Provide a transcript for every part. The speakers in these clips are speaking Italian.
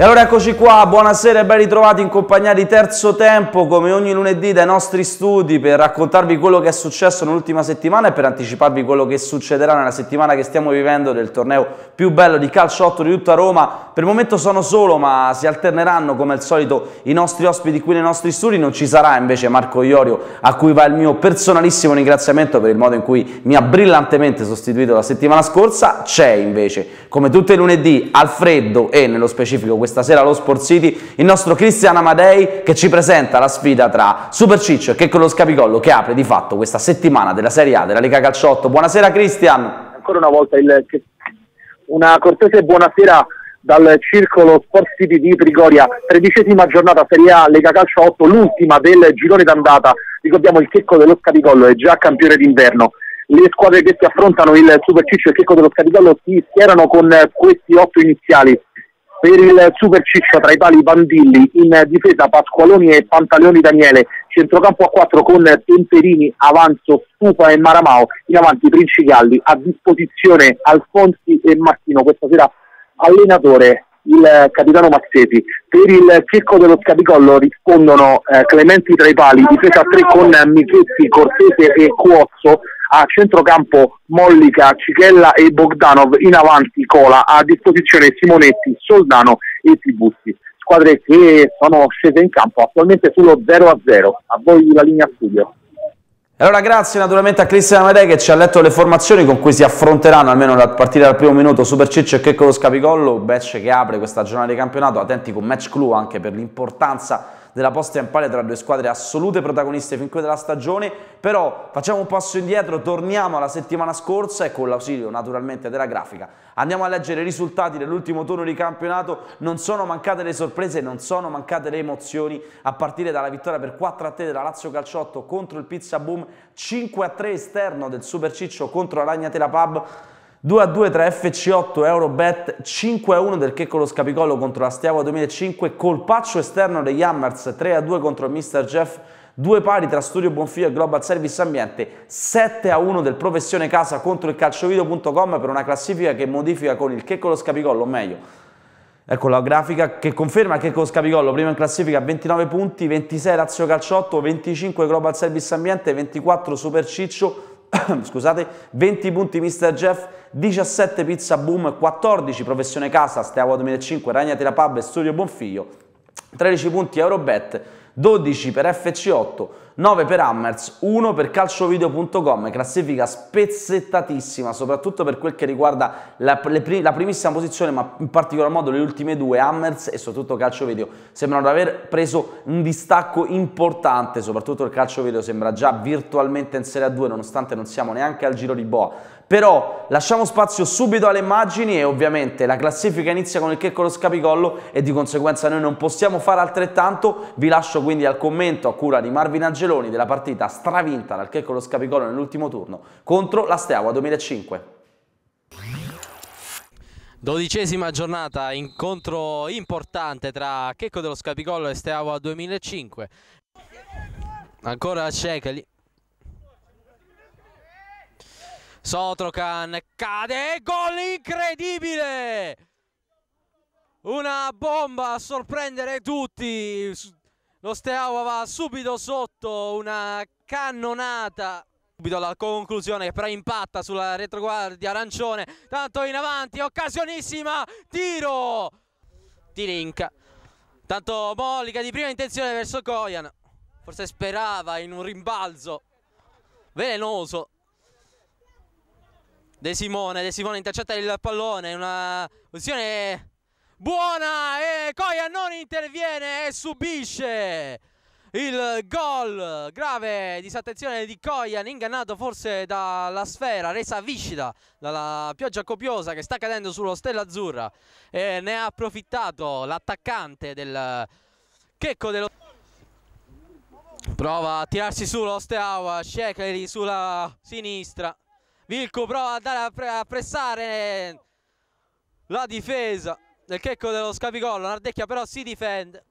E allora eccoci qua, buonasera e ben ritrovati in compagnia di Terzo Tempo, come ogni lunedì dai nostri studi, per raccontarvi quello che è successo nell'ultima settimana e per anticiparvi quello che succederà nella settimana che stiamo vivendo del torneo più bello di calcio 8 di tutta Roma. Per il momento sono solo, ma si alterneranno come al solito i nostri ospiti qui nei nostri studi. Non ci sarà invece Marco Iorio, a cui va il mio personalissimo ringraziamento per il modo in cui mi ha brillantemente sostituito la settimana scorsa. C'è invece, come tutti i lunedì, al freddo e nello specifico questo questa sera allo Sport City il nostro Cristiano Amadei che ci presenta la sfida tra Super Ciccio e Checco lo Scapicollo che apre di fatto questa settimana della Serie A della Lega Calciotto. Buonasera Cristian! Ancora una volta il... una cortese buonasera dal circolo Sport City di Trigoria, tredicesima giornata Serie A Lega Calcio 8, l'ultima del girone d'andata. Ricordiamo il Checco dello Scapicollo è già campione d'inverno le squadre che si affrontano il Super Ciccio e il Checco dello Scapicollo si schierano con questi otto iniziali per il Super Ciccia tra i pali Bandilli, in difesa Pasqualoni e Pantaleoni Daniele, centrocampo a 4 con Temperini, Avanzo, Stupa e Maramao, in avanti Princigalli, a disposizione Alfonsi e Martino, questa sera allenatore il capitano Mazzetti Per il circo dello scapicollo rispondono eh, Clementi tra i pali, difesa a 3 con Michetti, Cortese e Cuozzo, a centrocampo Mollica, Cichella e Bogdanov, in avanti Cola, a disposizione Simonetti, Soldano e Tibusti. Squadre che sono scese in campo attualmente sullo 0-0. A voi la linea studio. Allora grazie naturalmente a Cristiano Amedei che ci ha letto le formazioni con cui si affronteranno almeno a partire dal primo minuto Super Ciccio e Checco lo Scapicollo, Becce che apre questa giornata di campionato, attenti con match clue anche per l'importanza della posta in palio tra due squadre assolute protagoniste fin qui della stagione, però facciamo un passo indietro, torniamo alla settimana scorsa e con l'ausilio naturalmente della grafica andiamo a leggere i risultati dell'ultimo turno di campionato, non sono mancate le sorprese, non sono mancate le emozioni a partire dalla vittoria per 4 a 3 della Lazio Calciotto contro il Pizza Boom, 5 a 3 esterno del Super Ciccio contro la Ragnatela Pub, 2 a 2 tra FC8 e Eurobet, 5 a 1 del Checco lo Scapicollo contro la Stiavo 2005, colpaccio esterno degli Hammers, 3 a 2 contro il Mr. Jeff, due pari tra Studio Bonfiglio e Global Service Ambiente, 7 a 1 del Professione Casa contro il calciovideo.com per una classifica che modifica con il Checco lo Scapicollo, o meglio, Ecco la grafica che conferma il Checco lo Scapicollo prima in classifica 29 punti, 26 Lazio Calciotto, 25 Global Service Ambiente, 24 Super Ciccio, scusate, 20 punti Mr. Jeff, 17 Pizza Boom, 14 Professione Casa, Steaua 2005, Ragnatela Pub e Studio Bonfiglio, 13 punti Eurobet, 12 per FC8, 9 per Hammers, 1 per calciovideo.com, classifica spezzettatissima, soprattutto per quel che riguarda la, pri la, primissima posizione, ma in particolar modo le ultime due, Hammers e soprattutto calciovideo, sembrano aver preso un distacco importante, soprattutto il calciovideo sembra già virtualmente in Serie A2, nonostante non siamo neanche al giro di boa però lasciamo spazio subito alle immagini e ovviamente la classifica inizia con il checco lo scapicollo e di conseguenza noi non possiamo fare altrettanto. Vi lascio quindi al commento a cura di Marvin Angeloni della partita stravinta dal checco lo scapicollo nell'ultimo turno contro la Steaua 2005. Dodicesima giornata, incontro importante tra Checco dello Scapicollo e Steaua 2005. Ancora Cecali Sotrokan cade, gol incredibile! Una bomba a sorprendere tutti, lo Steaua va subito sotto, una cannonata subito la conclusione che però impatta sulla retroguardia arancione, tanto in avanti, occasionissima, tiro! di Tirinka, tanto Mollica di prima intenzione verso Koyan, forse sperava in un rimbalzo velenoso De Simone, De Simone intercetta il pallone, una posizione buona e Coia non interviene e subisce il gol, grave disattenzione di Coian, ingannato forse dalla sfera, resa viscida dalla pioggia copiosa che sta cadendo sullo Stella Azzurra e ne ha approfittato l'attaccante del Checco dello... Prova a tirarsi su lo Steaua, Shekleri sulla sinistra Vilco prova ad andare a, pressare la difesa del checco dello scapicollo. Nardecchia però si difende.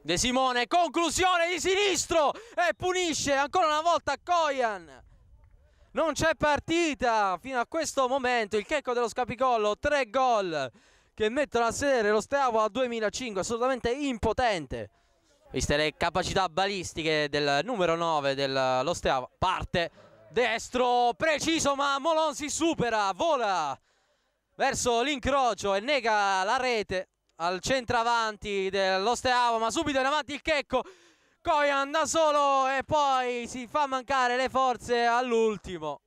De Simone, conclusione di sinistro e punisce ancora una volta Koyan. Non c'è partita fino a questo momento. Il checco dello scapicollo, tre gol che mettono a sedere lo Steaua a 2005, assolutamente impotente. Viste le capacità balistiche del numero 9 dello Steaua, parte Destro preciso ma Molon si supera, vola verso l'incrocio e nega la rete al centravanti dell'Osteavo ma subito in avanti il Checco Koyan da solo e poi si fa mancare le forze all'ultimo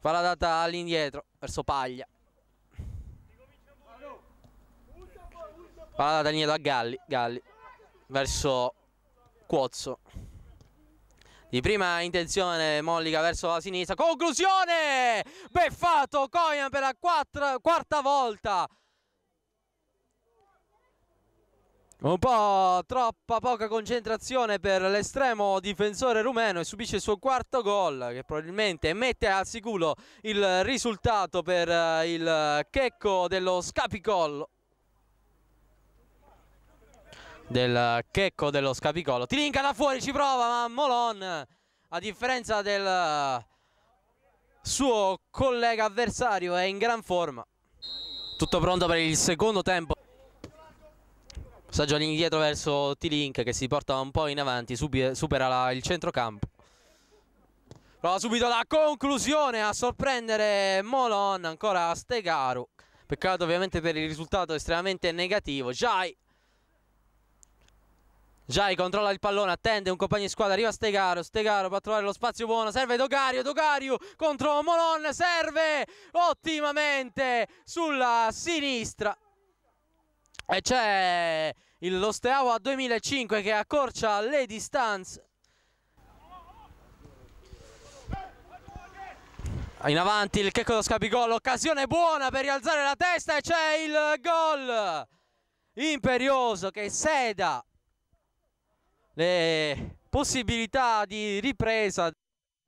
fa la data all'indietro verso Paglia fa la data all'indietro a Galli, Galli verso Cuozzo di prima intenzione Mollica verso la sinistra, conclusione! Beffato Coian per la quattro, quarta volta. Un po' troppa poca concentrazione per l'estremo difensore rumeno e subisce il suo quarto gol che probabilmente mette al sicuro il risultato per eh, il eh, checco dello Scapicollo del checco dello Scapicolo. Tirinca da fuori, ci prova, ma Molon, a differenza del suo collega avversario, è in gran forma. Tutto pronto per il secondo tempo. Passaggio all'indietro verso Tilink che si porta un po' in avanti, supera la, il centrocampo. Prova subito la conclusione a sorprendere Molon, ancora Stegaru. Peccato ovviamente per il risultato estremamente negativo. Jai Giai controlla il pallone, attende un compagno di squadra, arriva Stegaro, Stegaro va a trovare lo spazio buono, serve Dogario, Dogario contro Molon, serve ottimamente sulla sinistra. E c'è lo Steaua 2005 che accorcia le distanze. In avanti il checco dello Scapigol, occasione buona per rialzare la testa e c'è il gol imperioso che seda le possibilità di ripresa.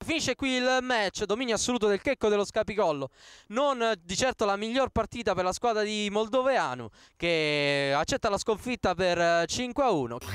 Finisce qui il match, dominio assoluto del Checco dello Scapicollo, non di certo la miglior partita per la squadra di Moldoveanu che accetta la sconfitta per 5-1. Eh,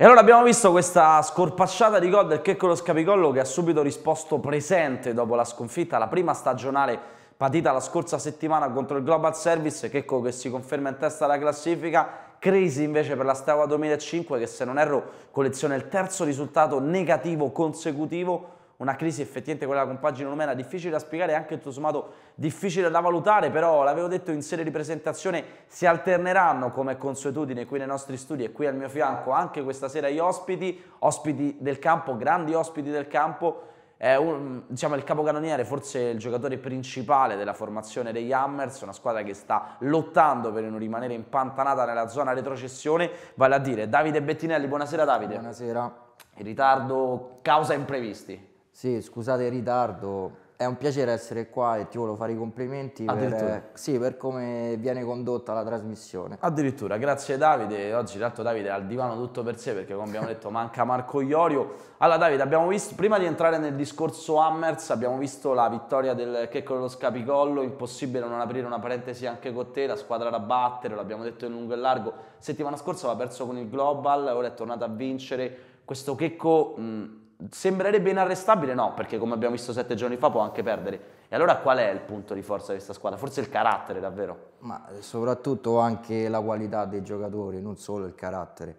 e allora abbiamo visto questa scorpacciata di gol del Checco dello Scapicollo che ha subito risposto presente dopo la sconfitta, la prima stagionale patita la scorsa settimana contro il Global Service, Checco che si conferma in testa alla classifica crisi invece per la Steaua 2005 che se non erro colleziona il terzo risultato negativo consecutivo una crisi effettivamente quella con pagina rumena difficile da spiegare e anche tutto sommato difficile da valutare, però l'avevo detto in sede di presentazione si alterneranno come consuetudine qui nei nostri studi e qui al mio fianco anche questa sera gli ospiti, ospiti del campo, grandi ospiti del campo è un, diciamo, il capocannoniere, forse il giocatore principale della formazione degli Hammers, una squadra che sta lottando per non rimanere impantanata nella zona retrocessione, vale a dire Davide Bettinelli, buonasera Davide. Buonasera. Il ritardo causa imprevisti. Sì, scusate il ritardo, è un piacere essere qua e ti volevo fare i complimenti per, sì, per, come viene condotta la trasmissione. Addirittura, grazie Davide. Oggi tanto Davide è al divano tutto per sé perché come abbiamo detto manca Marco Iorio. Allora Davide, abbiamo visto, prima di entrare nel discorso Hammers, abbiamo visto la vittoria del Checco dello Scapicollo, impossibile non aprire una parentesi anche con te, la squadra da battere, l'abbiamo detto in lungo e largo. Settimana scorsa aveva perso con il Global, ora è tornata a vincere. Questo Checco... Mh, Sembrerebbe inarrestabile? No, perché come abbiamo visto sette giorni fa può anche perdere. E allora qual è il punto di forza di questa squadra? Forse il carattere davvero. Ma eh, soprattutto anche la qualità dei giocatori, non solo il carattere.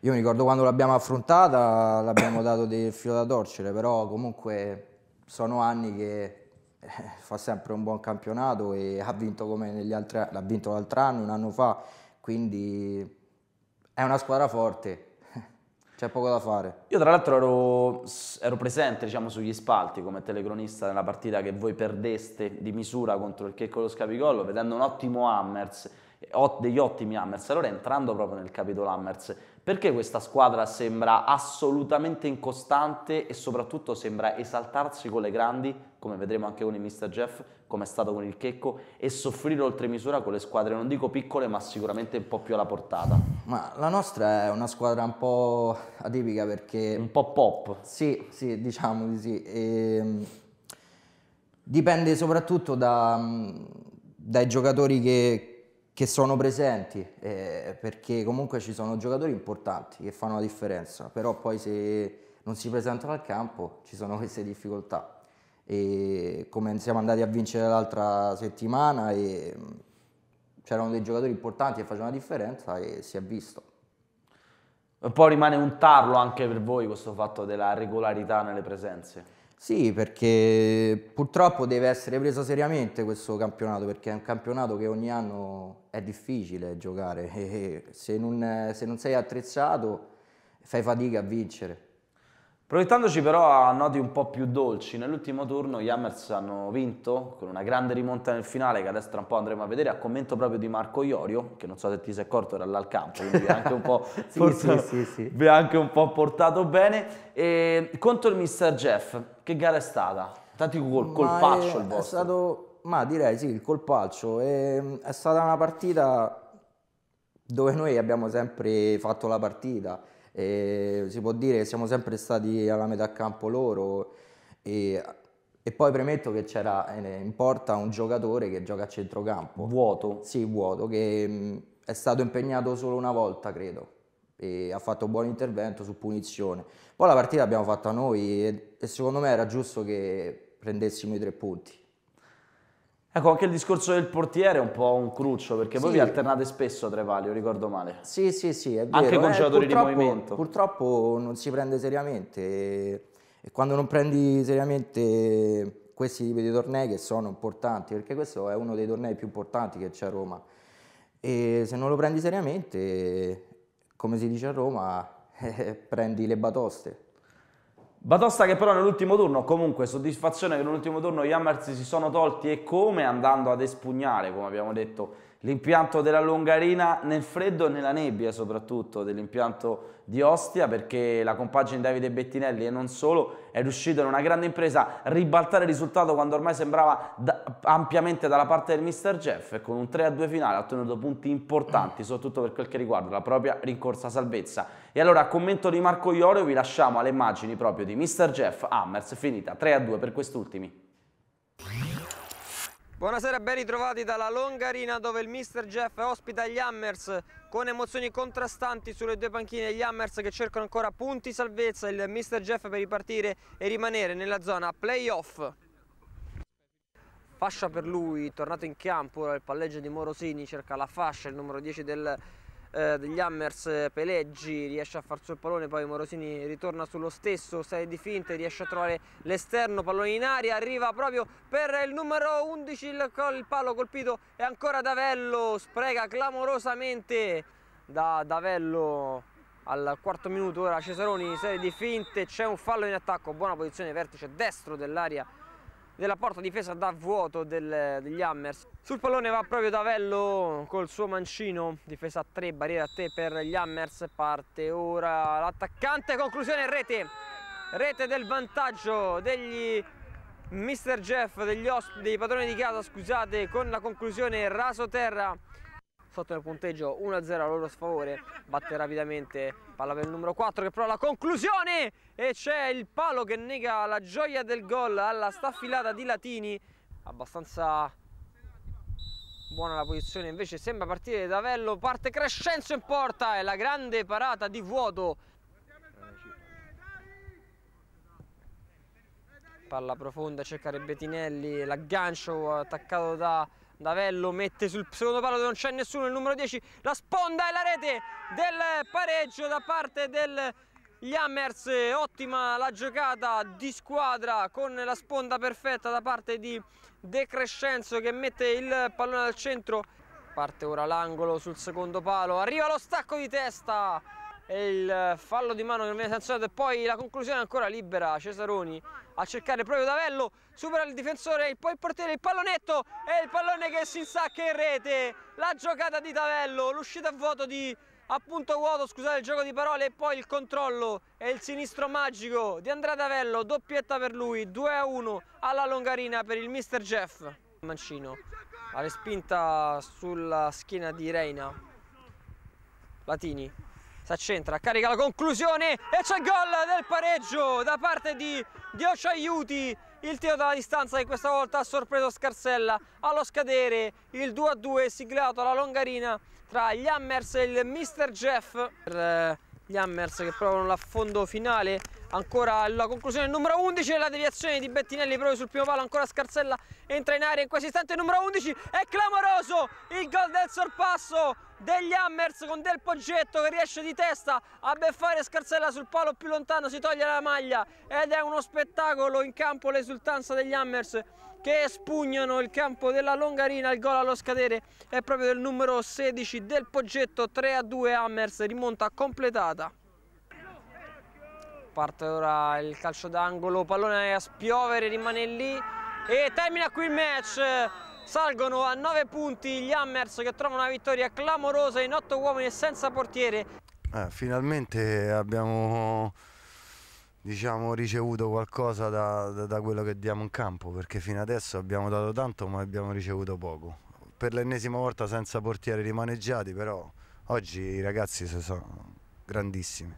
Io mi ricordo quando l'abbiamo affrontata, l'abbiamo dato del filo da torcere, però comunque sono anni che eh, fa sempre un buon campionato e ha vinto come negli altri l'ha vinto l'altro anno, un anno fa, quindi è una squadra forte, c'è poco da fare. Io tra l'altro ero, ero presente diciamo, sugli spalti come telecronista nella partita che voi perdeste di misura contro il Checco lo Scapicollo, vedendo un ottimo Hammers, eh, degli ottimi Hammers. Allora entrando proprio nel capitolo Hammers, perché questa squadra sembra assolutamente incostante e soprattutto sembra esaltarsi con le grandi, come vedremo anche con il Mr. Jeff, come è stato con il Checco, e soffrire oltre misura con le squadre, non dico piccole, ma sicuramente un po' più alla portata? Ma la nostra è una squadra un po' atipica perché... Un po' pop. Sì, sì, diciamo di sì. E... Ehm, dipende soprattutto da, dai giocatori che, che sono presenti, eh, perché comunque ci sono giocatori importanti che fanno la differenza, però poi se non si presentano al campo ci sono queste difficoltà. E come siamo andati a vincere l'altra settimana mm, c'erano dei giocatori importanti che facevano la differenza e si è visto. Un po' rimane un tarlo anche per voi questo fatto della regolarità nelle presenze. Sì, perché purtroppo deve essere preso seriamente questo campionato, perché è un campionato che ogni anno è difficile giocare e se non, se non sei attrezzato fai fatica a vincere. Proiettandoci però a noti un po' più dolci, nell'ultimo turno gli Hammers hanno vinto con una grande rimonta nel finale che adesso tra un po' andremo a vedere a commento proprio di Marco Iorio, che non so se ti sei accorto era là al campo, quindi vi ha anche, sì, portato, sì, sì, anche un po', portato bene. E contro il mister Jeff, che gara è stata? Tanti col, colpaccio è, il vostro. È stato, ma direi sì, il colpaccio. È, mm, è stata una partita dove noi abbiamo sempre fatto la partita e si può dire che siamo sempre stati alla metà campo loro e, e poi premetto che c'era eh, in porta un giocatore che gioca a centrocampo. Vuoto? Sì, vuoto, che mm, è stato impegnato solo una volta, credo. E ha fatto un buon intervento su punizione. Poi la partita l'abbiamo fatta noi e, e secondo me era giusto che prendessimo i tre punti Ecco, anche il discorso del portiere è un po' un cruccio, perché sì. voi vi alternate spesso tra i pali, io ricordo male. Sì, sì, sì, è vero. Anche con eh, giocatori di movimento. Purtroppo non si prende seriamente e quando non prendi seriamente questi tipi di tornei che sono importanti, perché questo è uno dei tornei più importanti che c'è a Roma, e se non lo prendi seriamente, come si dice a Roma, eh, prendi le batoste. Batosta che però nell'ultimo turno, comunque soddisfazione che nell'ultimo turno gli Hammers si sono tolti e come andando ad espugnare, come abbiamo detto, l'impianto della Longarina nel freddo e nella nebbia soprattutto dell'impianto di Ostia perché la compagine Davide Bettinelli e non solo è riuscita in una grande impresa a ribaltare il risultato quando ormai sembrava da, ampiamente dalla parte del Mr. Jeff e con un 3-2 finale ha ottenuto punti importanti soprattutto per quel che riguarda la propria rincorsa salvezza e allora a commento di Marco Iorio vi lasciamo alle immagini proprio di Mr. Jeff Hammers finita 3-2 per quest'ultimi. Buonasera ben ritrovati dalla Longarina dove il Mr. Jeff ospita gli Hammers con emozioni contrastanti sulle due panchine gli Hammers che cercano ancora punti salvezza il Mr. Jeff per ripartire e rimanere nella zona playoff. Fascia per lui, tornato in campo, ora il palleggio di Morosini cerca la fascia, il numero 10 del eh, degli Hammers eh, Peleggi riesce a far sul pallone, poi Morosini ritorna sullo stesso, serie di finte, riesce a trovare l'esterno, pallone in aria, arriva proprio per il numero 11, il, il palo colpito è ancora Davello, sprega clamorosamente da Davello al quarto minuto ora Cesaroni, serie di finte, c'è un fallo in attacco, buona posizione vertice destro dell'aria della porta difesa da vuoto del, degli Hammers. Sul pallone va proprio Davello col suo mancino, difesa a 3, barriera a 3 per gli Hammers, parte ora l'attaccante, conclusione rete, rete del vantaggio degli Mr. Jeff, degli ospiti, dei padroni di casa, scusate, con la conclusione raso terra sotto nel punteggio 1-0 a loro sfavore batte rapidamente palla per il numero 4 che prova la conclusione e c'è il palo che nega la gioia del gol alla staffilata di Latini abbastanza buona la posizione invece sembra partire da Vello parte Crescenzo in porta e la grande parata di vuoto palla profonda cercare Bettinelli l'aggancio attaccato da Davello mette sul secondo palo dove non c'è nessuno, il numero 10, la sponda e la rete del pareggio da parte degli Hammers, ottima la giocata di squadra con la sponda perfetta da parte di De Crescenzo che mette il pallone al centro, parte ora l'angolo sul secondo palo, arriva lo stacco di testa e il eh, fallo di mano che non viene sanzionato e poi la conclusione ancora libera Cesaroni a cercare proprio Davello supera il difensore e poi il portiere il pallonetto e il pallone che si insacca in rete la giocata di Davello l'uscita a vuoto di appunto vuoto scusate il gioco di parole e poi il controllo e il sinistro magico di Andrea Davello doppietta per lui 2 a 1 alla Longarina per il mister Jeff Mancino la respinta sulla schiena di Reina Latini s'accentra, carica la conclusione e c'è il gol del pareggio da parte di Dio ci aiuti il tiro dalla distanza che questa volta ha sorpreso Scarsella allo scadere il 2-2 siglato alla longarina tra gli Hammers e il Mr. Jeff per gli eh, Hammers che provano l'affondo finale ancora la conclusione del numero 11 la deviazione di Bettinelli proprio sul primo palo ancora Scarsella entra in aria in questo istante il numero 11 è clamoroso il gol del sorpasso degli Hammers con Del Poggetto che riesce di testa a beffare Scarsella sul palo più lontano si toglie la maglia ed è uno spettacolo in campo l'esultanza degli Hammers che espugnano il campo della Longarina il gol allo scadere è proprio del numero 16 Del Poggetto 3 a 2 Hammers rimonta completata Parte ora il calcio d'angolo, pallone a spiovere, rimane lì e termina qui il match. Salgono a 9 punti gli Hammers che trovano una vittoria clamorosa in 8 uomini e senza portiere. Eh, finalmente abbiamo diciamo, ricevuto qualcosa da, da, da quello che diamo in campo perché fino adesso abbiamo dato tanto ma abbiamo ricevuto poco. Per l'ennesima volta senza portiere rimaneggiati però oggi i ragazzi sono grandissimi.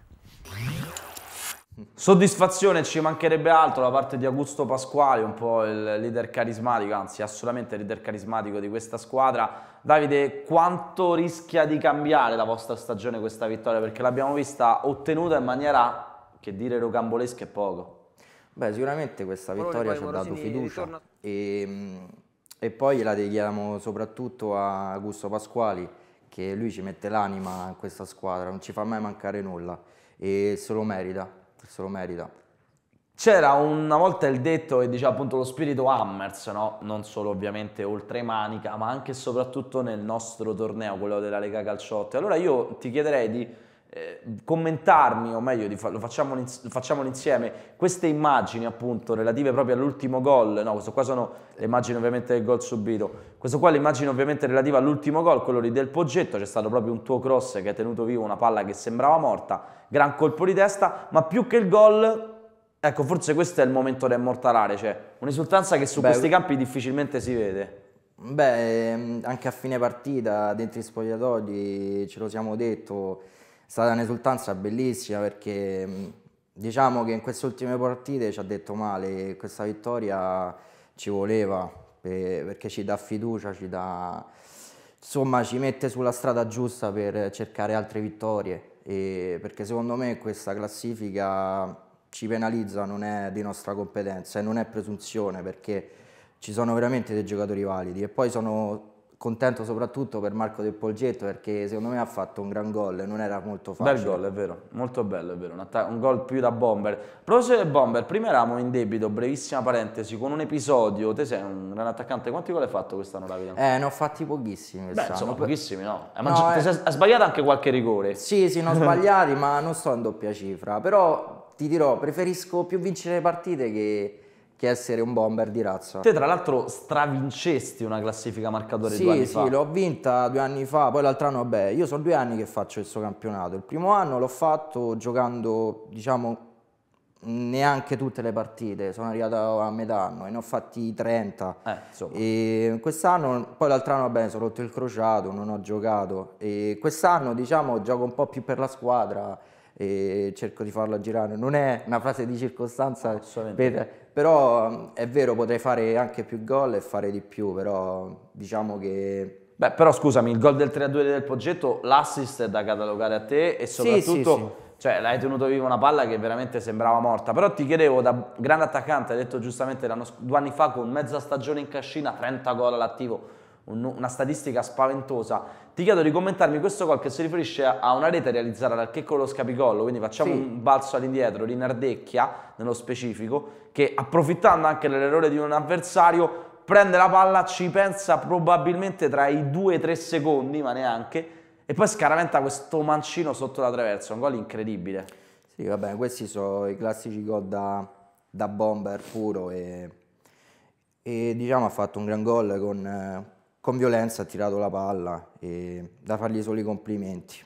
Soddisfazione ci mancherebbe altro da parte di Augusto Pasquali, un po' il leader carismatico, anzi assolutamente il leader carismatico di questa squadra. Davide, quanto rischia di cambiare la vostra stagione questa vittoria? Perché l'abbiamo vista ottenuta in maniera, che dire rocambolesca è poco. Beh, sicuramente questa vittoria ci ha dato fiducia e, ehm, e poi la dedichiamo soprattutto a Augusto Pasquali, che lui ci mette l'anima in questa squadra, non ci fa mai mancare nulla e se lo merita se lo merita. C'era una volta il detto che diceva appunto lo spirito Hammers, no? non solo ovviamente oltre manica, ma anche e soprattutto nel nostro torneo, quello della Lega Calciotti. Allora io ti chiederei di eh, commentarmi, o meglio di fa- lo facciamo, facciamo insieme, queste immagini appunto relative proprio all'ultimo gol, no questo qua sono le immagini ovviamente del gol subito, questo qua è l'immagine ovviamente relativa all'ultimo gol, quello lì del Poggetto, c'è stato proprio un tuo cross che ha tenuto vivo una palla che sembrava morta gran colpo di testa, ma più che il gol Ecco, forse questo è il momento del mortalare, cioè un'esultanza che su Beh, questi campi difficilmente si vede. Beh, ehm, anche a fine partita, dentro i spogliatoi, ce lo siamo detto, è stata un'esultanza bellissima perché ehm, diciamo che in queste ultime partite ci ha detto male, questa vittoria ci voleva perché ci dà fiducia, ci dà... insomma ci mette sulla strada giusta per cercare altre vittorie e perché secondo me questa classifica ci penalizza, non è di nostra competenza e non è presunzione perché ci sono veramente dei giocatori validi e poi sono contento soprattutto per Marco Del Polgetto perché secondo me ha fatto un gran gol e non era molto facile. Bel gol, è vero, molto bello, è vero, un, un gol più da bomber. Proposito del bomber, prima eravamo in debito, brevissima parentesi, con un episodio, te sei un gran attaccante, quanti gol hai fatto quest'anno Davide? Eh, ne ho fatti pochissimi Beh, insomma, pochissimi no. Eh, eh. cioè, ha no, eh... sbagliato anche qualche rigore. Sì, sì, ne ho sbagliati, ma non sto in doppia cifra, però ti dirò, preferisco più vincere le partite che che essere un bomber di razza. Te tra l'altro stravincesti una classifica marcatore sì, due anni sì, fa. Sì, l'ho vinta due anni fa, poi l'altro anno, vabbè, io sono due anni che faccio questo campionato. Il primo anno l'ho fatto giocando, diciamo, neanche tutte le partite, sono arrivato a metà anno e ne ho fatti 30. Eh, quest'anno, poi l'altro anno, vabbè, sono rotto il crociato, non ho giocato. E quest'anno, diciamo, gioco un po' più per la squadra e cerco di farla girare. Non è una frase di circostanza per, però è vero, potrei fare anche più gol e fare di più, però diciamo che... Beh, però scusami, il gol del 3-2 del Poggetto, l'assist è da catalogare a te e soprattutto... Sì, sì, sì. Cioè, l'hai tenuto viva una palla che veramente sembrava morta. Però ti chiedevo, da grande attaccante, hai detto giustamente due anni fa, con mezza stagione in cascina, 30 gol all'attivo una statistica spaventosa. Ti chiedo di commentarmi questo gol che si riferisce a una rete realizzata dal Checco lo Scapicollo, quindi facciamo sì. un balzo all'indietro Rinardecchia nello specifico, che approfittando anche dell'errore di un avversario prende la palla, ci pensa probabilmente tra i 2 e 3 secondi, ma neanche, e poi scaraventa questo mancino sotto la traversa, un gol incredibile. Sì, vabbè, questi sono i classici gol da, da bomber puro e, e diciamo ha fatto un gran gol con, eh, con violenza ha tirato la palla e da fargli solo i complimenti.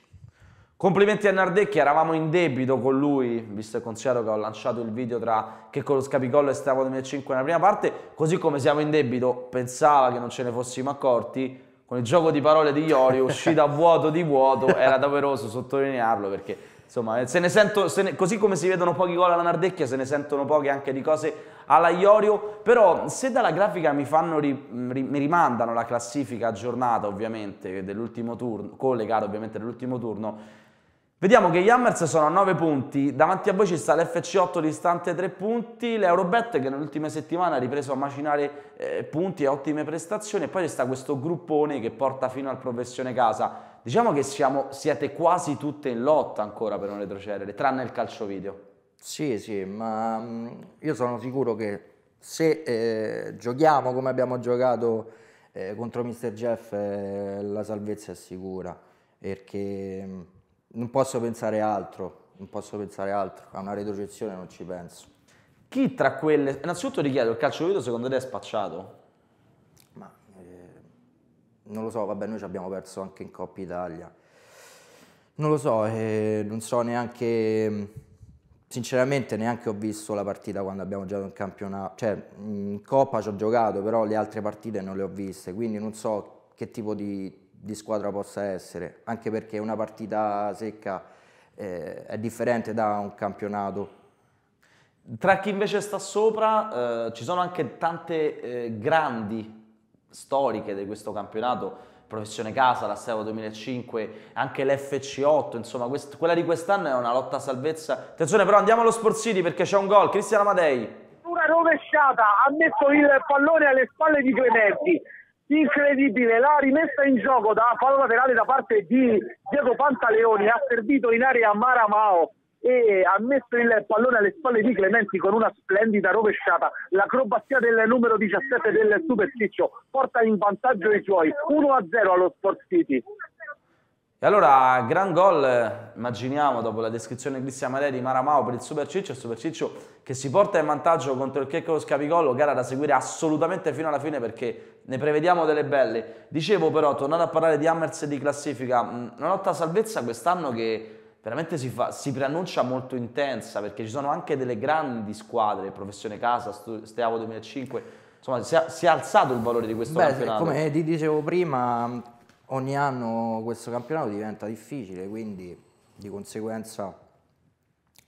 Complimenti a Nardecchi, eravamo in debito con lui, visto il considerato che ho lanciato il video tra che con lo Scapicollo e Stavo 2005 nella prima parte, così come siamo in debito, pensava che non ce ne fossimo accorti, con il gioco di parole di Iori, uscita a vuoto di vuoto, era doveroso sottolinearlo perché Insomma, eh, se ne sento, se ne, così come si vedono pochi gol alla Nardecchia, se ne sentono pochi anche di cose alla Iorio, però se dalla grafica mi, fanno ri, mm, ri, mi rimandano la classifica aggiornata ovviamente dell'ultimo turno, con le gare ovviamente dell'ultimo turno, Vediamo che gli Hammers sono a 9 punti, davanti a voi ci sta l'FC8 distante 3 punti, l'Eurobet che nelle ultime settimane ha ripreso a macinare eh, punti e ottime prestazioni e poi resta questo gruppone che porta fino al professione casa diciamo che siamo, siete quasi tutte in lotta ancora per non retrocedere, tranne il calcio video. Sì, sì, ma mm, io sono sicuro che se eh, giochiamo come abbiamo giocato eh, contro Mr. Jeff, eh, la salvezza è sicura, perché mm, non posso pensare altro, non posso pensare altro, a una retrocessione non ci penso. Chi tra quelle... Innanzitutto ti chiedo, il calcio video secondo te è spacciato? non lo so, vabbè noi ci abbiamo perso anche in Coppa Italia, non lo so, eh, non so neanche, sinceramente neanche ho visto la partita quando abbiamo giocato in campionato, cioè in Coppa ci ho giocato, però le altre partite non le ho viste, quindi non so che tipo di, di squadra possa essere, anche perché una partita secca eh, è differente da un campionato. Tra chi invece sta sopra eh, ci sono anche tante eh, grandi storiche di questo campionato, Professione Casa, la Stevo 2005, anche l'FC8, insomma quest- quella di quest'anno è una lotta a salvezza. Attenzione però andiamo allo Sporsini perché c'è un gol, Cristiano Amadei. Una rovesciata, ha messo il pallone alle spalle di Clementi, incredibile, la rimessa in gioco da palla laterale da parte di Diego Pantaleoni, ha servito in area Maramao, e ha messo il pallone alle spalle di Clementi con una splendida rovesciata. L'acrobazia del numero 17 del Superciccio porta in vantaggio i suoi 1-0 allo Sport City. E allora, gran gol, immaginiamo, dopo la descrizione di Maleri di Maramao per il Superciccio, il Superciccio che si porta in vantaggio contro il Checco Scapicollo, gara da seguire assolutamente fino alla fine perché ne prevediamo delle belle. Dicevo però, tornando a parlare di Hammers e di classifica, una lotta salvezza quest'anno che veramente si, fa, si, preannuncia molto intensa perché ci sono anche delle grandi squadre, Professione Casa, Steavo 2005, insomma si, si è, alzato il valore di questo Beh, campionato. Come ti dicevo prima, ogni anno questo campionato diventa difficile, quindi di conseguenza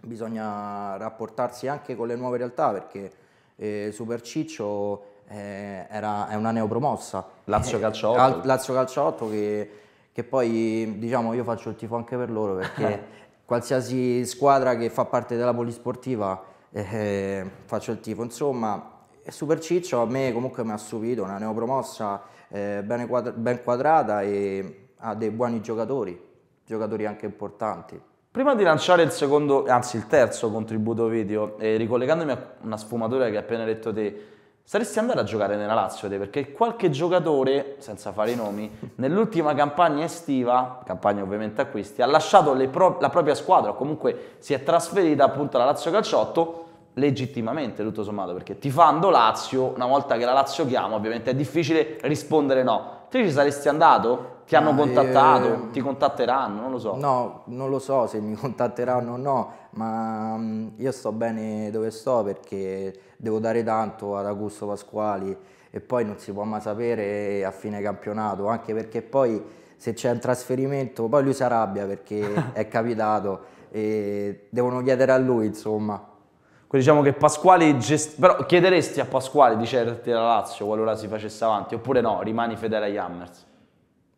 bisogna rapportarsi anche con le nuove realtà perché eh, Super Ciccio eh, era, è una neopromossa. Lazio eh, Calcio 8. Lazio Calcio 8 che che poi diciamo io faccio il tifo anche per loro perché qualsiasi squadra che fa parte della polisportiva eh, faccio il tifo, insomma Super Ciccio a me comunque mi ha subito una neopromossa eh, ben, quadra ben quadrata e ha dei buoni giocatori, giocatori anche importanti. Prima di lanciare il secondo, anzi il terzo contributo video, eh, ricollegandomi a una sfumatura che hai appena detto te, Saresti andato a giocare nella Lazio te perché qualche giocatore, senza fare i nomi, nell'ultima campagna estiva, campagna ovviamente acquisti, ha lasciato pro- la propria squadra o comunque si è trasferita appunto alla Lazio Calciotto legittimamente tutto sommato perché tifando Lazio, una volta che la Lazio chiama ovviamente è difficile rispondere no. Te ci saresti andato? Ti hanno contattato? Eh, ti contatteranno? Non lo so. No, non lo so se mi contatteranno o no, ma mm, io sto bene dove sto perché devo dare tanto ad Augusto Pasquali e poi non si può mai sapere a fine campionato, anche perché poi se c'è un trasferimento, poi lui si arrabbia perché è capitato e devono chiedere a lui, insomma. Quindi diciamo che Pasquali gest... però chiederesti a Pasquale di certi la Lazio qualora si facesse avanti, oppure no, rimani fedele agli Hammers?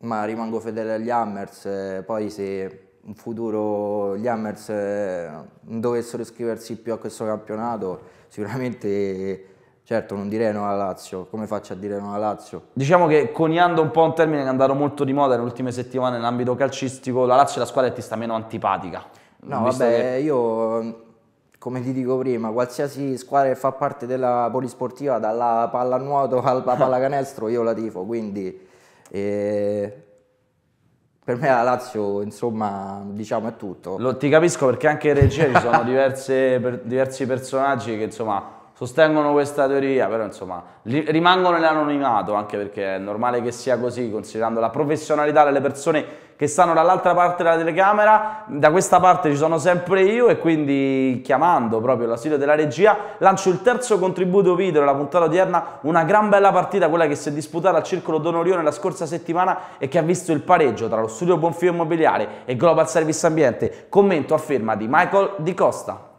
ma rimango fedele agli Hammers, eh, poi se in futuro gli Hammers non eh, dovessero iscriversi più a questo campionato, sicuramente certo non direi no alla Lazio, come faccio a dire no alla Lazio? Diciamo che coniando un po' un termine che è andato molto di moda nelle ultime settimane nell'ambito calcistico, la Lazio è la squadra che ti sta meno antipatica. No, vabbè, che... io come ti dico prima, qualsiasi squadra che fa parte della polisportiva, dalla pallanuoto alla pallacanestro, io la tifo, quindi e per me la Lazio, insomma, diciamo è tutto. Lo, ti capisco perché anche in regia ci sono diverse, per, diversi personaggi che, insomma, sostengono questa teoria, però insomma rimangono nell'anonimato anche perché è normale che sia così considerando la professionalità delle persone che stanno dall'altra parte della telecamera, da questa parte ci sono sempre io e quindi chiamando proprio l'ausilio della regia lancio il terzo contributo video della puntata odierna, una gran bella partita quella che si è disputata al Circolo Donorione la scorsa settimana e che ha visto il pareggio tra lo studio Bonfio Immobiliare e Global Service Ambiente, commento a firma di Michael Di Costa.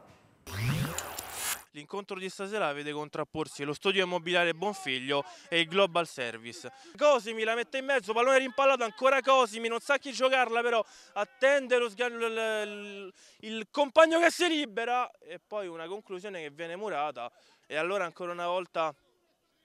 L'incontro di stasera vede contrapporsi lo studio immobiliare Bonfiglio e il Global Service. Cosimi la mette in mezzo, pallone rimpallato, ancora Cosimi, non sa chi giocarla però, attende lo sgano, il, il compagno che si libera e poi una conclusione che viene murata e allora ancora una volta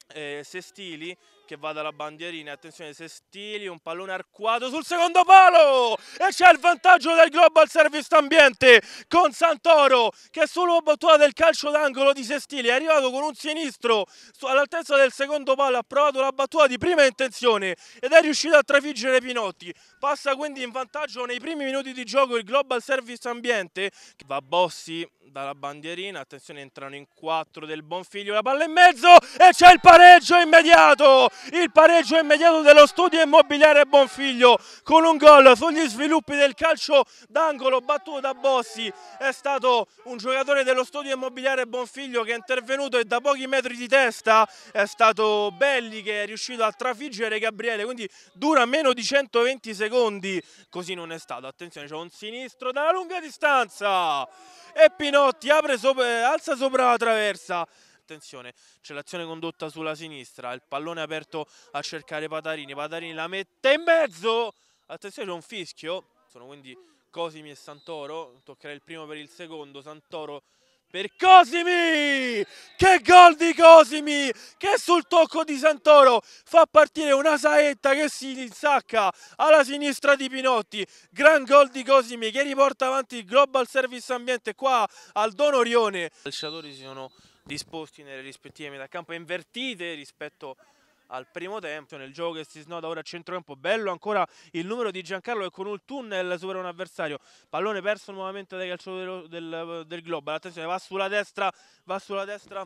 eh, Sestili che va dalla bandierina, attenzione Sestili, un pallone arcuato sul secondo palo e c'è il vantaggio del Global Service Ambiente con Santoro che sulla battuta del calcio d'angolo di Sestili è arrivato con un sinistro all'altezza del secondo palo, ha provato la battuta di prima intenzione ed è riuscito a trafiggere Pinotti, Passa quindi in vantaggio nei primi minuti di gioco il Global Service Ambiente. che Va Bossi dalla bandierina, attenzione entrano in quattro del Bonfiglio, la palla in mezzo e c'è il pareggio immediato, il pareggio immediato dello studio immobiliare Bonfiglio con un gol sugli sviluppi del calcio d'angolo battuto da Bossi, è stato un giocatore dello studio immobiliare Bonfiglio che è intervenuto e da pochi metri di testa è stato Belli che è riuscito a trafiggere Gabriele, quindi dura meno di 120 secondi secondi, così non è stato, attenzione c'è un sinistro dalla lunga distanza e Pinotti sopra, eh, alza sopra la traversa, attenzione, c'è l'azione condotta sulla sinistra, il pallone aperto a cercare Patarini, Patarini la mette in mezzo, attenzione c'è un fischio, sono quindi Cosimi e Santoro, toccherà il primo per il secondo, Santoro per Cosimi! Che gol di Cosimi! Che sul tocco di Santoro fa partire una saetta che si insacca alla sinistra di Pinotti. Gran gol di Cosimi che riporta avanti il Global Service Ambiente qua al Don Orione. I calciatori si sono disposti nelle rispettive metà campo invertite rispetto a al primo tempo nel gioco che si snoda ora a centrocampo bello ancora il numero di Giancarlo che con un tunnel supera un avversario pallone perso nuovamente dai calciatori del, del, del Global attenzione va sulla destra va sulla destra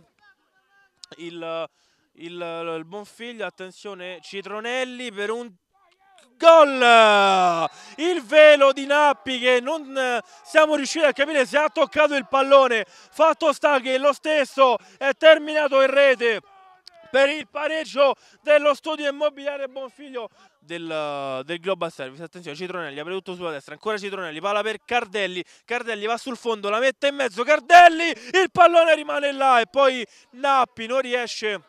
il, il, il Bonfiglio attenzione Citronelli per un gol! Il velo di Nappi che non siamo riusciti a capire se ha toccato il pallone, fatto sta che lo stesso è terminato in rete per il pareggio dello studio immobiliare Bonfiglio del, del Global Service. Attenzione, Citronelli apre tutto sulla destra, ancora Citronelli, palla per Cardelli, Cardelli va sul fondo, la mette in mezzo, Cardelli, il pallone rimane là e poi Nappi non riesce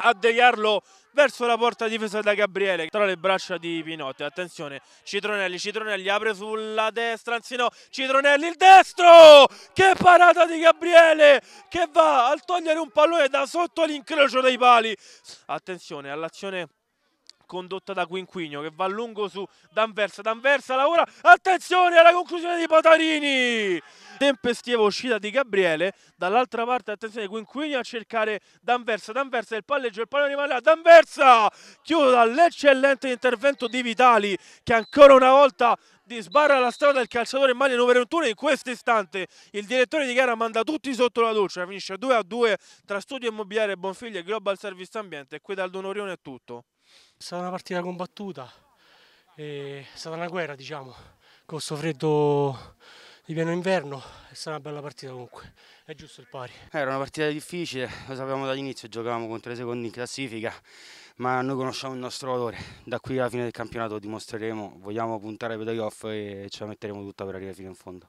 a deviarlo verso la porta difesa da Gabriele tra le braccia di Pinotti. Attenzione, Citronelli, Citronelli apre sulla destra, anzi no, Citronelli il destro! Che parata di Gabriele che va a togliere un pallone da sotto l'incrocio dei pali. Attenzione all'azione condotta da Quinquinio che va a lungo su D'Anversa, D'Anversa lavora, attenzione alla conclusione di Patarini! Tempestiva uscita di Gabriele, dall'altra parte attenzione Quinquinio a cercare D'Anversa, D'Anversa il palleggio, il pallone rimane là, D'Anversa! Chiude dall'eccellente intervento di Vitali che ancora una volta sbarra la strada il calciatore in maglia numero 21 in questo istante il direttore di gara manda tutti sotto la doccia finisce 2 a 2 tra studio immobiliare Bonfiglia e Global Service Ambiente e qui dal Donorione è tutto è stata una partita combattuta, è stata una guerra diciamo, con questo freddo di pieno inverno, è stata una bella partita comunque, è giusto il pari. Eh, era una partita difficile, lo sapevamo dall'inizio, giocavamo contro i secondi in classifica, ma noi conosciamo il nostro valore, da qui alla fine del campionato dimostreremo, vogliamo puntare ai playoff e ce la metteremo tutta per arrivare fino in fondo.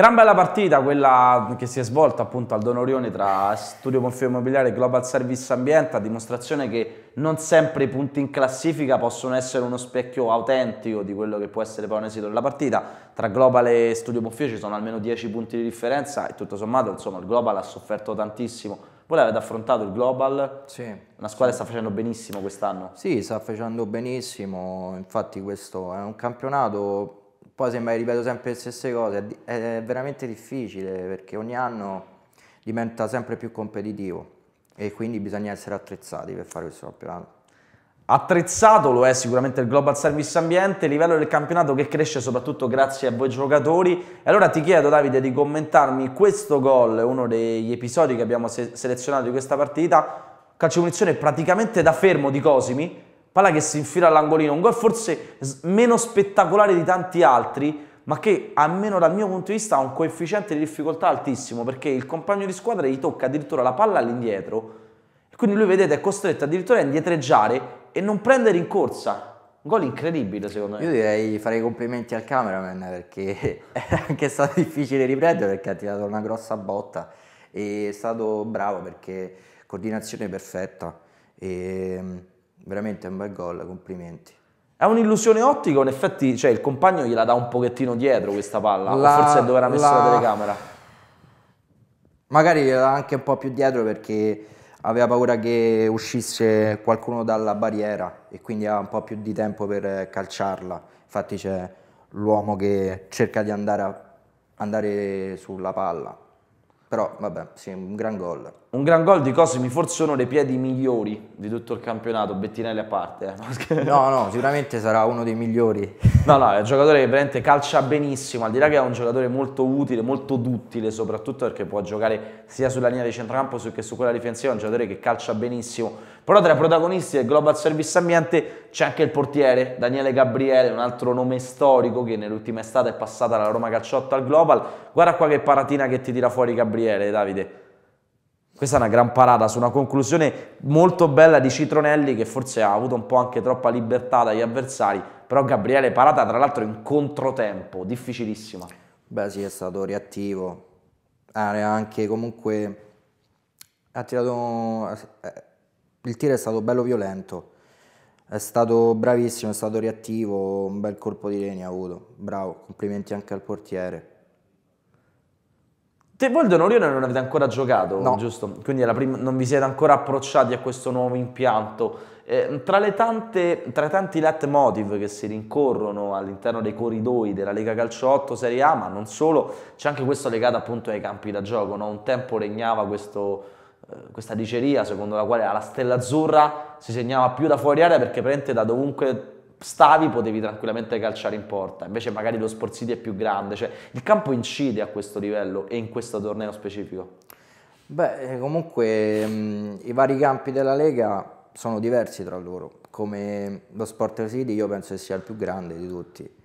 Gran bella partita quella che si è svolta appunto al Donorioni tra Studio Confio Immobiliare e Global Service Ambiente, a dimostrazione che non sempre i punti in classifica possono essere uno specchio autentico di quello che può essere poi un esito della partita. Tra Global e Studio Confio ci sono almeno 10 punti di differenza e tutto sommato insomma il Global ha sofferto tantissimo. Voi l'avete affrontato il Global? Sì. Una squadra sì. sta facendo benissimo quest'anno. Sì, sta facendo benissimo, infatti questo è un campionato poi sembra che ripeto sempre le stesse cose, è veramente difficile perché ogni anno diventa sempre più competitivo e quindi bisogna essere attrezzati per fare questo campionato. Attrezzato lo è sicuramente il Global Service Ambiente, livello del campionato che cresce soprattutto grazie a voi giocatori. E allora ti chiedo Davide di commentarmi questo gol, uno degli episodi che abbiamo se selezionato di questa partita, calcio munizione praticamente da fermo di Cosimi, palla che si infila all'angolino, un gol forse meno spettacolare di tanti altri, ma che almeno dal mio punto di vista ha un coefficiente di difficoltà altissimo, perché il compagno di squadra gli tocca addirittura la palla all'indietro, e quindi lui vedete è costretto addirittura a indietreggiare e non prendere in corsa. Un gol incredibile secondo me. Io direi fare i complimenti al cameraman perché è anche stato difficile riprendere perché ha tirato una grossa botta e è stato bravo perché coordinazione perfetta. E ehm, Veramente un bel gol, complimenti. È un'illusione ottica, in effetti, cioè il compagno gliela dà un pochettino dietro questa palla, la, forse è dove era messa la... la telecamera. Magari gliela dà anche un po' più dietro perché aveva paura che uscisse qualcuno dalla barriera e quindi aveva un po' più di tempo per calciarla. Infatti c'è l'uomo che cerca di andare, a, andare sulla palla. Però vabbè, sì, un gran gol. Un gran gol di Cosimi forse uno dei piedi migliori di tutto il campionato, Bettinelli a parte. Eh. No, no, sicuramente sarà uno dei migliori. No, no, è un giocatore che veramente calcia benissimo, al di là che è un giocatore molto utile, molto duttile, soprattutto perché può giocare sia sulla linea di centrocampo che su quella difensiva, è un giocatore che calcia benissimo. Però tra i protagonisti del Global Service Ambiente c'è anche il portiere, Daniele Gabriele, un altro nome storico che nell'ultima estate è passata dalla Roma Calciotto al Global. Guarda qua che paratina che ti tira fuori Gabriele, Davide. Questa è una gran parata su una conclusione molto bella di Citronelli che forse ha avuto un po' anche troppa libertà dagli avversari, però Gabriele parata tra l'altro in controtempo, difficilissima. Beh sì, è stato reattivo, area ah, anche comunque ha tirato eh, il tiro è stato bello violento è stato bravissimo è stato reattivo un bel colpo di legna ha avuto bravo complimenti anche al portiere Te voi il Donorione non avete ancora giocato, no. giusto? Quindi prima, non vi siete ancora approcciati a questo nuovo impianto. Eh, tra, le tante, tra i tanti leitmotiv che si rincorrono all'interno dei corridoi della Lega Calcio 8 Serie A, ma non solo, c'è anche questo legato appunto ai campi da gioco. No? Un tempo regnava questo, eh, questa diceria secondo la quale alla Stella Azzurra si segnava più da fuori area perché prende da dovunque stavi potevi tranquillamente calciare in porta, invece magari lo Sport City è più grande, cioè il campo incide a questo livello e in questo torneo specifico? Beh, eh, comunque mh, mm, i vari campi della Lega sono diversi tra loro, come lo Sport City io penso che sia il più grande di tutti.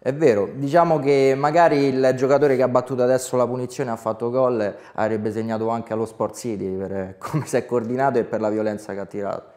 È vero, diciamo che magari il giocatore che ha battuto adesso la punizione ha fatto gol avrebbe segnato anche allo Sport City per eh, come si è coordinato e per la violenza che ha tirato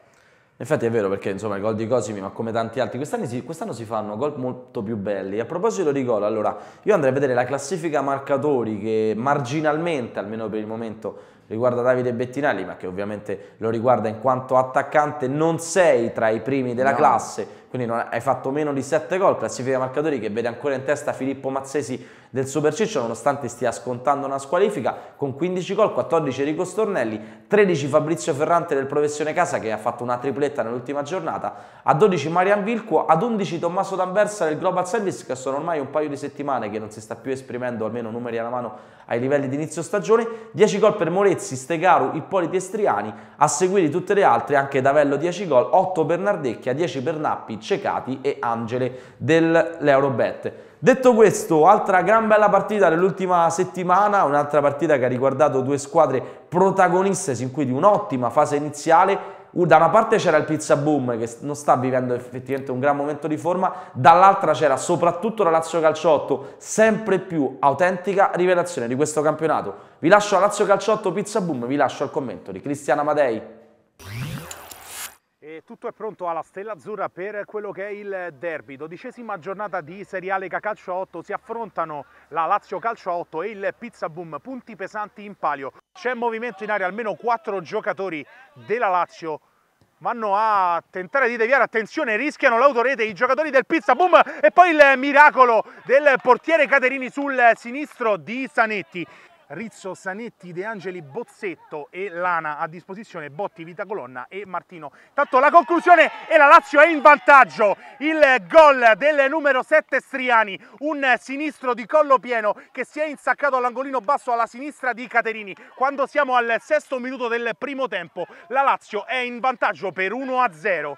Infatti è vero perché insomma i gol di Cosimi, ma come tanti altri, quest'anno si, quest'anno si fanno gol molto più belli. A proposito di gol, allora io andrei a vedere la classifica marcatori che marginalmente, almeno per il momento, riguarda Davide Bettinelli, ma che ovviamente lo riguarda in quanto attaccante, non sei tra i primi della no. classe, quindi hai fatto meno di 7 gol, classifica marcatori che vede ancora in testa Filippo Mazzesi del Superciccio nonostante stia scontando una squalifica con 15 gol, 14 Rico Stornelli, 13 Fabrizio Ferrante del Professione Casa che ha fatto una tripletta nell'ultima giornata, a 12 Marian Vilco, ad 11 Tommaso D'Anversa del Global Service che sono ormai un paio di settimane che non si sta più esprimendo almeno numeri alla mano ai livelli di inizio stagione, 10 gol per Morezzi, Stegaru, Ippoliti e Striani, a seguire tutte le altre anche Davello 10 gol, 8 Bernardecchia, 10 per Nappi, Cecati e Angele dell'Eurobet. Detto questo, altra gran bella partita dell'ultima settimana, un'altra partita che ha riguardato due squadre protagoniste, sin qui di un'ottima fase iniziale, da una parte c'era il pizza boom che non sta vivendo effettivamente un gran momento di forma, dall'altra c'era soprattutto la Lazio Calciotto, sempre più autentica rivelazione di questo campionato. Vi lascio a Lazio Calciotto pizza boom, vi lascio al commento di Cristiana Madei tutto è pronto alla Stella Azzurra per quello che è il derby. Dodicesima giornata di Seriale Calcio 8, si affrontano la Lazio Calcio 8 e il Pizza Boom, punti pesanti in palio. C'è movimento in aria, almeno quattro giocatori della Lazio vanno a tentare di deviare, attenzione, rischiano l'autorete i giocatori del Pizza Boom e poi il miracolo del portiere Caterini sul sinistro di Sanetti. Rizzo Sanetti, De Angeli Bozzetto e Lana a disposizione, Botti, Vitacolonna e Martino. Tanto la conclusione e la Lazio è in vantaggio. Il gol del numero 7 Striani, un sinistro di collo pieno che si è insaccato all'angolino basso alla sinistra di Caterini. Quando siamo al sesto minuto del primo tempo, la Lazio è in vantaggio per 1-0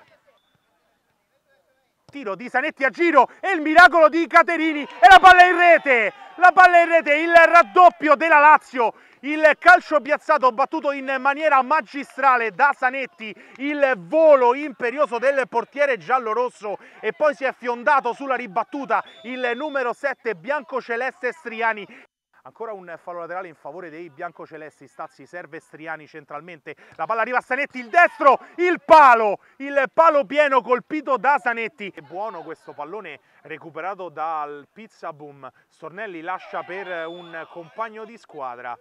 tiro di Sanetti a giro e il miracolo di Caterini e la palla in rete, la palla in rete, il raddoppio della Lazio, il calcio piazzato battuto in maniera magistrale da Sanetti, il volo imperioso del portiere giallo-rosso e poi si è fiondato sulla ribattuta il numero 7 biancoceleste Striani ancora un fallo laterale in favore dei biancocelesti, Stazzi serve Striani centralmente, la palla arriva a Sanetti, il destro, il palo, il palo pieno colpito da Sanetti. È buono questo pallone recuperato dal Pizzaboom, Stornelli lascia per un compagno di squadra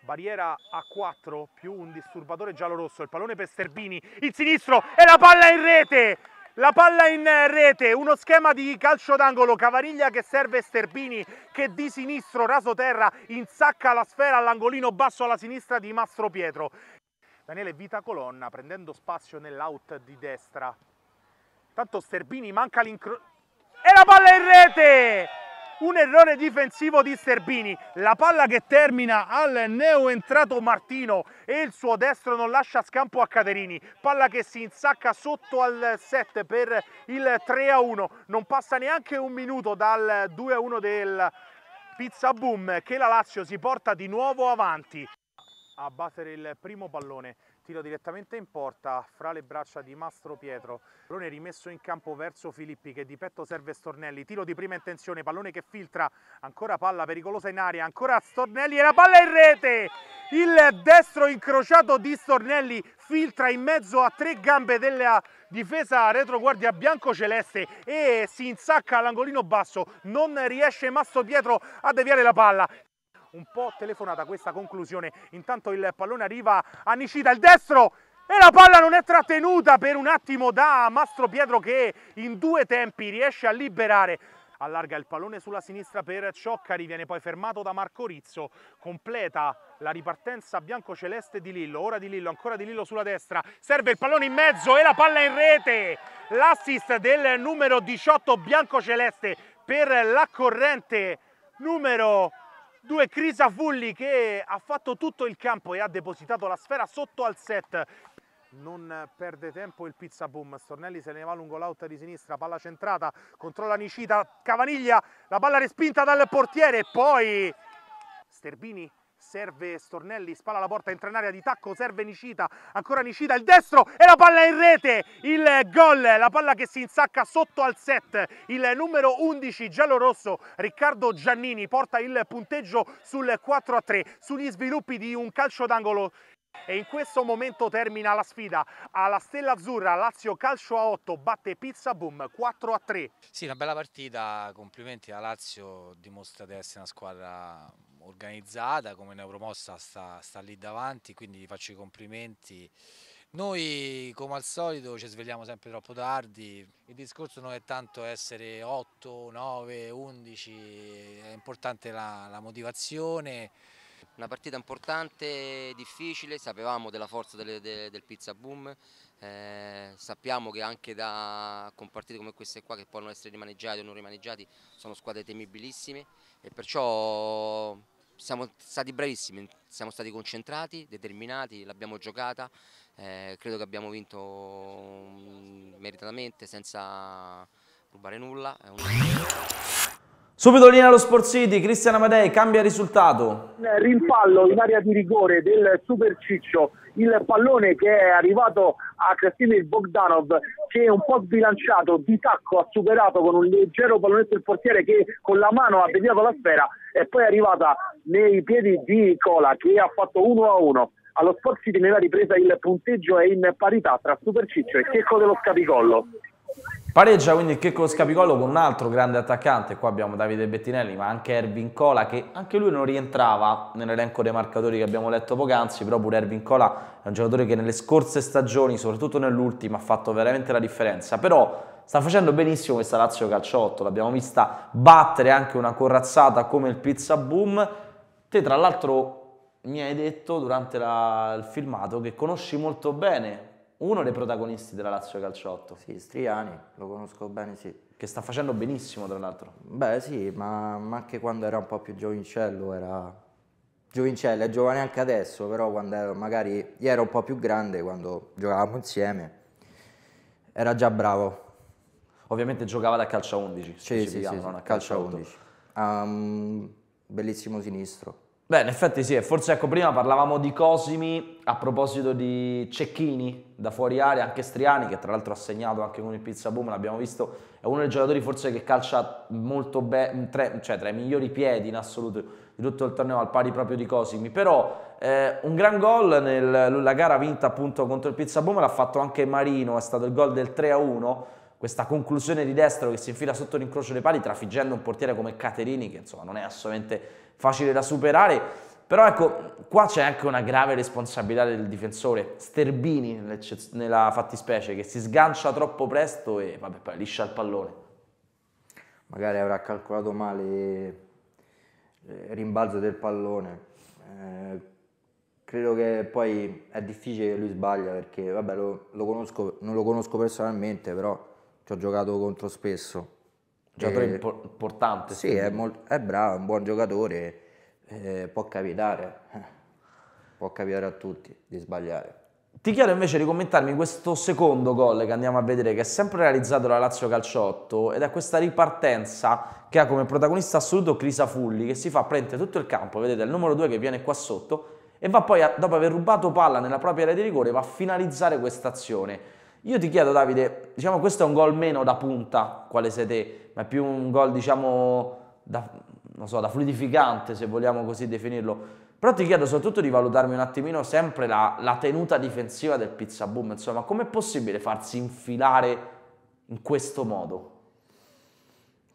barriera a 4 più un disturbatore giallo rosso, il pallone per Sterbini, il sinistro e la palla in rete! La palla in rete, uno schema di calcio d'angolo, Cavariglia che serve Sterbini che di sinistro, raso terra, insacca la sfera all'angolino basso alla sinistra di Mastro Pietro. Daniele Vita Colonna prendendo spazio nell'out di destra. Tanto Sterbini manca l'incrocio... E la palla in rete! un errore difensivo di Sterbini, la palla che termina al neo entrato Martino e il suo destro non lascia scampo a Caterini, palla che si insacca sotto al 7 per il 3 1, non passa neanche un minuto dal 2 1 del Pizza Boom che la Lazio si porta di nuovo avanti a battere il primo pallone tiro direttamente in porta fra le braccia di Mastro Pietro, pallone rimesso in campo verso Filippi che di petto serve Stornelli, tiro di prima intenzione, pallone che filtra, ancora palla pericolosa in aria, ancora Stornelli e la palla in rete! Il destro incrociato di Stornelli filtra in mezzo a tre gambe della difesa retroguardia bianco-celeste e si insacca all'angolino basso, non riesce Mastro Pietro a deviare la palla, un po' telefonata questa conclusione. Intanto il pallone arriva a Nicita, il destro e la palla non è trattenuta per un attimo da Mastro Pietro che in due tempi riesce a liberare allarga il pallone sulla sinistra per Cioccari, viene poi fermato da Marco Rizzo, completa la ripartenza biancoceleste di Lillo, ora di Lillo, ancora di Lillo sulla destra, serve il pallone in mezzo e la palla in rete, l'assist del numero 18 biancoceleste per la corrente numero due Crisa Fulli che ha fatto tutto il campo e ha depositato la sfera sotto al set non perde tempo il pizza boom Stornelli se ne va lungo l'out di sinistra palla centrata controlla Nicita Cavaniglia la palla respinta dal portiere poi Sterbini serve Stornelli, spalla la porta, entra in area di tacco, serve Nicita, ancora Nicita, il destro e la palla in rete, il gol, la palla che si insacca sotto al set, il numero 11 giallo-rosso Riccardo Giannini porta il punteggio sul 4 a 3 sugli sviluppi di un calcio d'angolo e in questo momento termina la sfida alla Stella Azzurra, Lazio calcio a 8, batte Pizza Boom 4 a 3. Sì, una bella partita, complimenti a Lazio, dimostra di essere una squadra organizzata, come Neuromossa sta, sta lì davanti, quindi gli faccio i complimenti. Noi come al solito ci svegliamo sempre troppo tardi, il discorso non è tanto essere 8, 9, 11, è importante la, la motivazione. Una partita importante, difficile, sapevamo della forza delle, de, del pizza boom, eh, sappiamo che anche da, con partite come queste qua che possono essere rimaneggiate o non rimaneggiate sono squadre temibilissime e perciò siamo stati bravissimi, siamo stati concentrati, determinati, l'abbiamo giocata, eh, credo che abbiamo vinto mm, meritatamente senza rubare nulla. Subito linea allo Sport City, Cristian Amadei cambia risultato. Eh, rimpallo in area di rigore del Super Ciccio il pallone che è arrivato a Krasimir Bogdanov che è un po' sbilanciato di tacco ha superato con un leggero pallonetto il portiere che con la mano ha deviato la sfera e poi è arrivata nei piedi di Cola che ha fatto 1 a 1 allo Sport City nella ripresa il punteggio è in parità tra Super Ciccio e Checco dello Scapicollo Pareggia quindi il Checco Scapicollo con un altro grande attaccante, qua abbiamo Davide Bettinelli ma anche Ervin Cola che anche lui non rientrava nell'elenco dei marcatori che abbiamo letto poc'anzi, però pure Ervin Cola è un giocatore che nelle scorse stagioni, soprattutto nell'ultima, ha fatto veramente la differenza, però sta facendo benissimo questa Lazio Calciotto, l'abbiamo vista battere anche una corazzata come il Pizza Boom, te tra l'altro mi hai detto durante la, il filmato che conosci molto bene uno dei protagonisti della Lazio Calciotto. Sì, Striani, lo conosco bene, sì. Che sta facendo benissimo, tra l'altro. Beh, sì, ma, ma anche quando era un po' più giovincello era... Giovincello è giovane anche adesso, però quando ero, magari io ero un po' più grande, quando giocavamo insieme, era già bravo. Ovviamente giocava da calcio 11, sì, sì, sì, non a calcio 11. Um, bellissimo sinistro. Beh, in effetti sì, forse ecco prima parlavamo di Cosimi a proposito di Cecchini da fuori area, anche Striani che tra l'altro ha segnato anche con il Pizza Boom, l'abbiamo visto, è uno dei giocatori forse che calcia molto bene, cioè tra i migliori piedi in assoluto di tutto il torneo al pari proprio di Cosimi, però eh, un gran gol nella gara vinta appunto contro il Pizza Boom l'ha fatto anche Marino, è stato il gol del 3-1, questa conclusione di destro che si infila sotto l'incrocio dei pali trafiggendo un portiere come Caterini che insomma non è assolutamente facile da superare, però ecco, qua c'è anche una grave responsabilità del difensore, Sterbini nella fattispecie, che si sgancia troppo presto e vabbè, poi liscia il pallone. Magari avrà calcolato male eh, il rimbalzo del pallone. Eh, credo che poi è difficile che lui sbaglia perché, vabbè, lo, lo conosco, non lo conosco personalmente, però ci ho giocato contro spesso giocatore eh, importante. Sì, è, molt- è, bravo, è un buon giocatore, eh, può capitare, eh, può capitare a tutti di sbagliare. Ti chiedo invece di commentarmi questo secondo gol che andiamo a vedere, che è sempre realizzato da Lazio Calciotto, ed è questa ripartenza che ha come protagonista assoluto Crisa Fulli, che si fa prendere tutto il campo, vedete il numero 2 che viene qua sotto, e va poi, a, dopo aver rubato palla nella propria area di rigore, va a finalizzare questa azione. Io ti chiedo Davide, diciamo questo è un gol meno da punta, quale sei te, ma è più un gol diciamo da, so, da fluidificante se vogliamo così definirlo. Però ti chiedo soprattutto di valutarmi un attimino sempre la, la tenuta difensiva del Pizza Boom, insomma, com'è possibile farsi infilare in questo modo?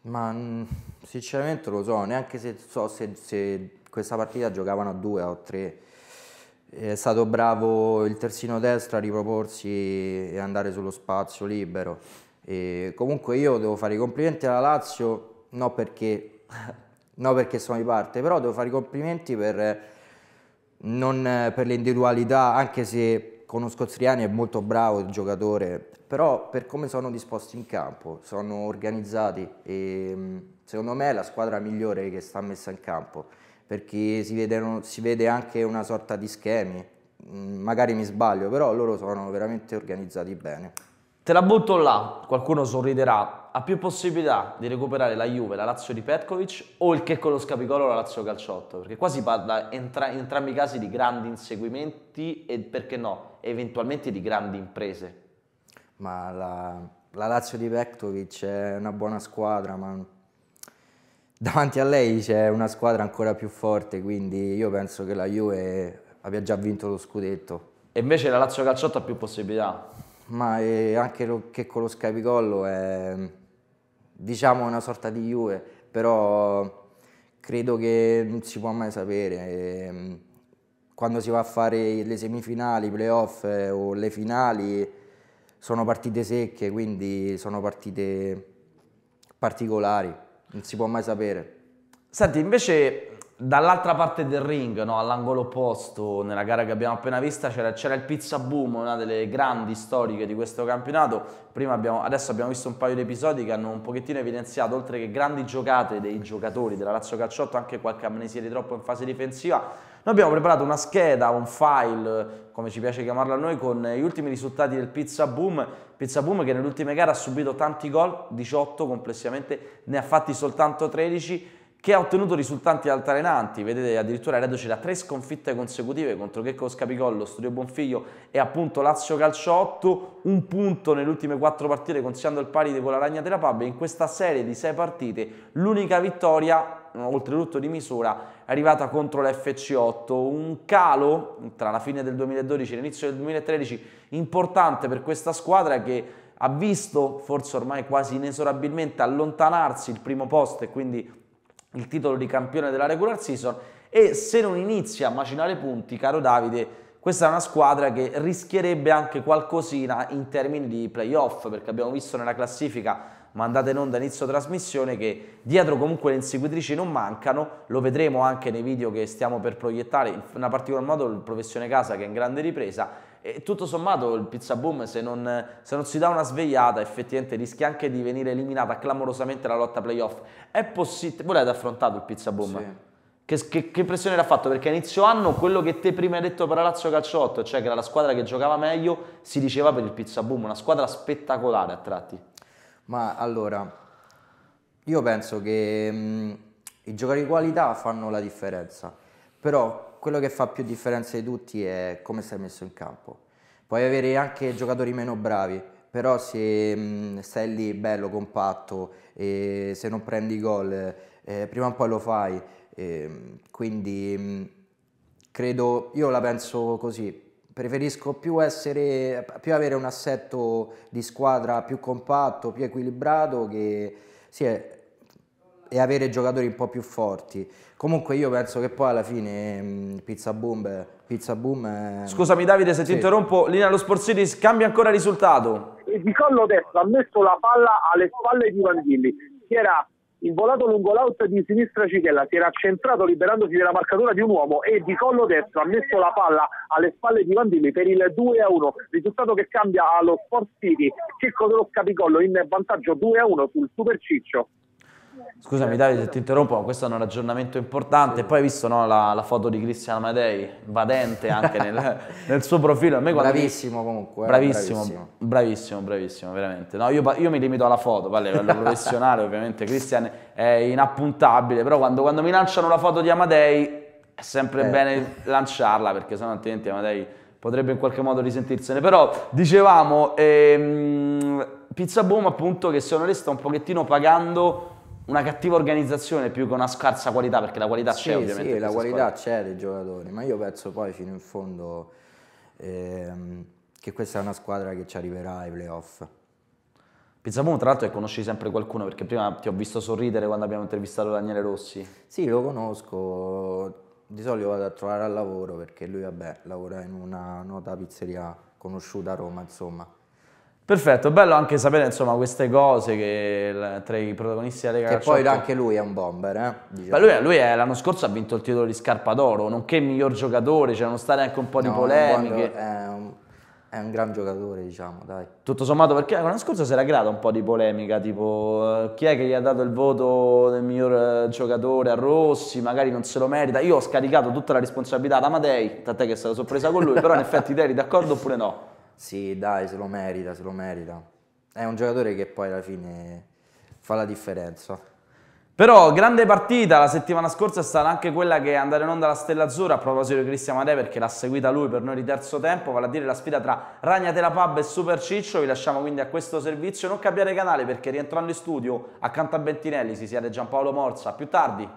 Ma mm, sinceramente lo so, neanche se so se, se questa partita giocavano a due o tre, è stato bravo il terzino destro a riproporsi e andare sullo spazio libero. E comunque io devo fare i complimenti alla Lazio, non perché, no perché sono di parte, però devo fare i complimenti per, non per l'individualità, anche se conosco Triani è molto bravo il giocatore, però per come sono disposti in campo, sono organizzati e secondo me è la squadra migliore che sta messa in campo perché si vede, si vede anche una sorta di schemi, mm, magari mi sbaglio, però loro sono veramente organizzati bene. Te la butto là, qualcuno sorriderà, ha più possibilità di recuperare la Juve, la Lazio di Petkovic o il Checco lo Scapicolo la Lazio Calciotto? Perché qua si parla entra in entrambi i casi di grandi inseguimenti e perché no, eventualmente di grandi imprese. Ma la, la Lazio di Petkovic è una buona squadra, ma davanti a lei c'è una squadra ancora più forte, quindi io penso che la Juve abbia già vinto lo scudetto. E invece la Lazio Calciotto ha più possibilità? Ma eh, anche lo, che con lo Scapicollo è diciamo una sorta di Juve, però credo che non si può mai sapere. Ehm, quando si va a fare le semifinali, i playoff eh, o le finali sono partite secche, quindi sono partite particolari. Non si può mai sapere. Senti, invece dall'altra parte del ring, no, all'angolo opposto, nella gara che abbiamo appena vista, c'era, c'era, il Pizza Boom, una delle grandi storiche di questo campionato. Abbiamo, adesso abbiamo visto un paio di episodi che hanno un pochettino evidenziato, oltre che grandi giocate dei giocatori della Lazio Calciotto, anche qualche amnesia di troppo in fase difensiva noi abbiamo preparato una scheda, un file, come ci piace chiamarla a noi, con gli ultimi risultati del Pizza Boom. Pizza Boom che nelle ultime gare ha subito tanti gol, 18 complessivamente, ne ha fatti soltanto 13 che ha ottenuto risultati altalenanti, vedete addirittura reduce da tre sconfitte consecutive contro Checco Scapicollo, Studio Bonfiglio e appunto Lazio Calciotto, un punto nelle ultime quattro partite consigliando il pari con la Ragna della Pab e in questa serie di sei partite l'unica vittoria oltretutto di misura è arrivata contro la fc 8 un calo tra la fine del 2012 e l'inizio del 2013 importante per questa squadra che ha visto forse ormai quasi inesorabilmente allontanarsi il primo posto e quindi il titolo di campione della regular season e se non inizia a macinare punti, caro Davide, questa è una squadra che rischierebbe anche qualcosina in termini di playoff perché abbiamo visto nella classifica ma andate in onda inizio trasmissione che dietro comunque le inseguitrici non mancano, lo vedremo anche nei video che stiamo per proiettare, in particolar modo il professione casa che è in grande ripresa e tutto sommato il pizza boom se non, se non si dà una svegliata effettivamente rischia anche di venire eliminata clamorosamente la lotta playoff. È possibile, voi l'avete affrontato il pizza boom? Sì. Che, che, che, impressione l'ha fatto? Perché a inizio anno quello che te prima hai detto per Lazio Calciotto, cioè che era la squadra che giocava meglio, si diceva per il Pizza Boom, una squadra spettacolare a tratti. Ma allora, io penso che mh, mm, i giocatori di qualità fanno la differenza, però quello che fa più differenza di tutti è come sei messo in campo. Puoi avere anche giocatori meno bravi, però se mh, mm, stai lì bello, compatto, e se non prendi gol, eh, prima o poi lo fai. Eh, quindi mh, mm, credo, io la penso così, preferisco più, essere, più avere un assetto di squadra più compatto, più equilibrato che, sì, e avere giocatori un po' più forti. Comunque io penso che poi alla fine mm, Pizza Boom... Pizza boom è... Scusami Davide se sì. ti interrompo, linea allo Sportsiris cambia ancora il risultato. Eh, il collo destro ha messo la palla alle spalle di Vanzilli, si era involato lungo l'out di sinistra Cichella, si era centrato liberandosi della marcatura di un uomo e di collo destro ha messo la palla alle spalle di Vandelli per il 2-1, risultato che cambia allo Sport City, Circo dello Scapicollo in vantaggio 2-1 sul Super Ciccio. Scusami Davide se ti interrompo, ma questo è un aggiornamento importante. Sì. Poi hai visto no, la, la, foto di Cristiano Amadei, vadente anche nel, nel, suo profilo. A me bravissimo mi... comunque. Eh, bravissimo, bravissimo, bravissimo, bravissimo veramente. No, io, io, mi limito alla foto, poi a livello professionale ovviamente Cristian è inappuntabile, però quando, quando, mi lanciano la foto di Amadei è sempre eh. bene lanciarla perché sennò altrimenti Amadei potrebbe in qualche modo risentirsene. Però dicevamo, ehm, Pizza Boom appunto che si onesta un pochettino pagando una cattiva organizzazione più che una scarsa qualità, perché la qualità sì, c'è ovviamente. Sì, la qualità squadre. c'è dei giocatori, ma io penso poi fino in fondo ehm, che questa è una squadra che ci arriverà ai playoff. Pizzamone, tra l'altro, che conosci sempre qualcuno, perché prima ti ho visto sorridere quando abbiamo intervistato Daniele Rossi. Sì, lo conosco. Di solito vado a trovare al lavoro perché lui, vabbè, lavora in una nota pizzeria conosciuta a Roma, insomma. Perfetto, bello anche sapere insomma queste cose che tra i protagonisti della Lega Che poi anche lui è un bomber, eh? Diciamo. Beh, lui, lui l'anno scorso ha vinto il titolo di Scarpa d'Oro, nonché il miglior giocatore, c'erano state anche un po' di polemiche. È un, è un, gran giocatore, diciamo, dai. Tutto sommato, perché l'anno scorso si era creata un po' di polemica, tipo eh, chi è che gli ha dato il voto del miglior eh, giocatore a Rossi, magari non se lo merita. Io ho scaricato tutta la responsabilità da Amadei, tant'è che è stata sorpresa con lui, però in effetti te eri d'accordo oppure no? Sì, dai, se lo merita, se lo merita. È un giocatore che poi alla fine fa la differenza. Però grande partita la settimana scorsa è stata anche quella che andare in onda la Stella Azzurra a proposito di Cristian Mare perché l'ha seguita lui per noi di terzo tempo, vale a dire la sfida tra Ragnatela Pub e Super Ciccio, vi lasciamo quindi a questo servizio, non cambiare canale perché rientrando in studio accanto a Bentinelli si siede Giampaolo Morsa, più tardi.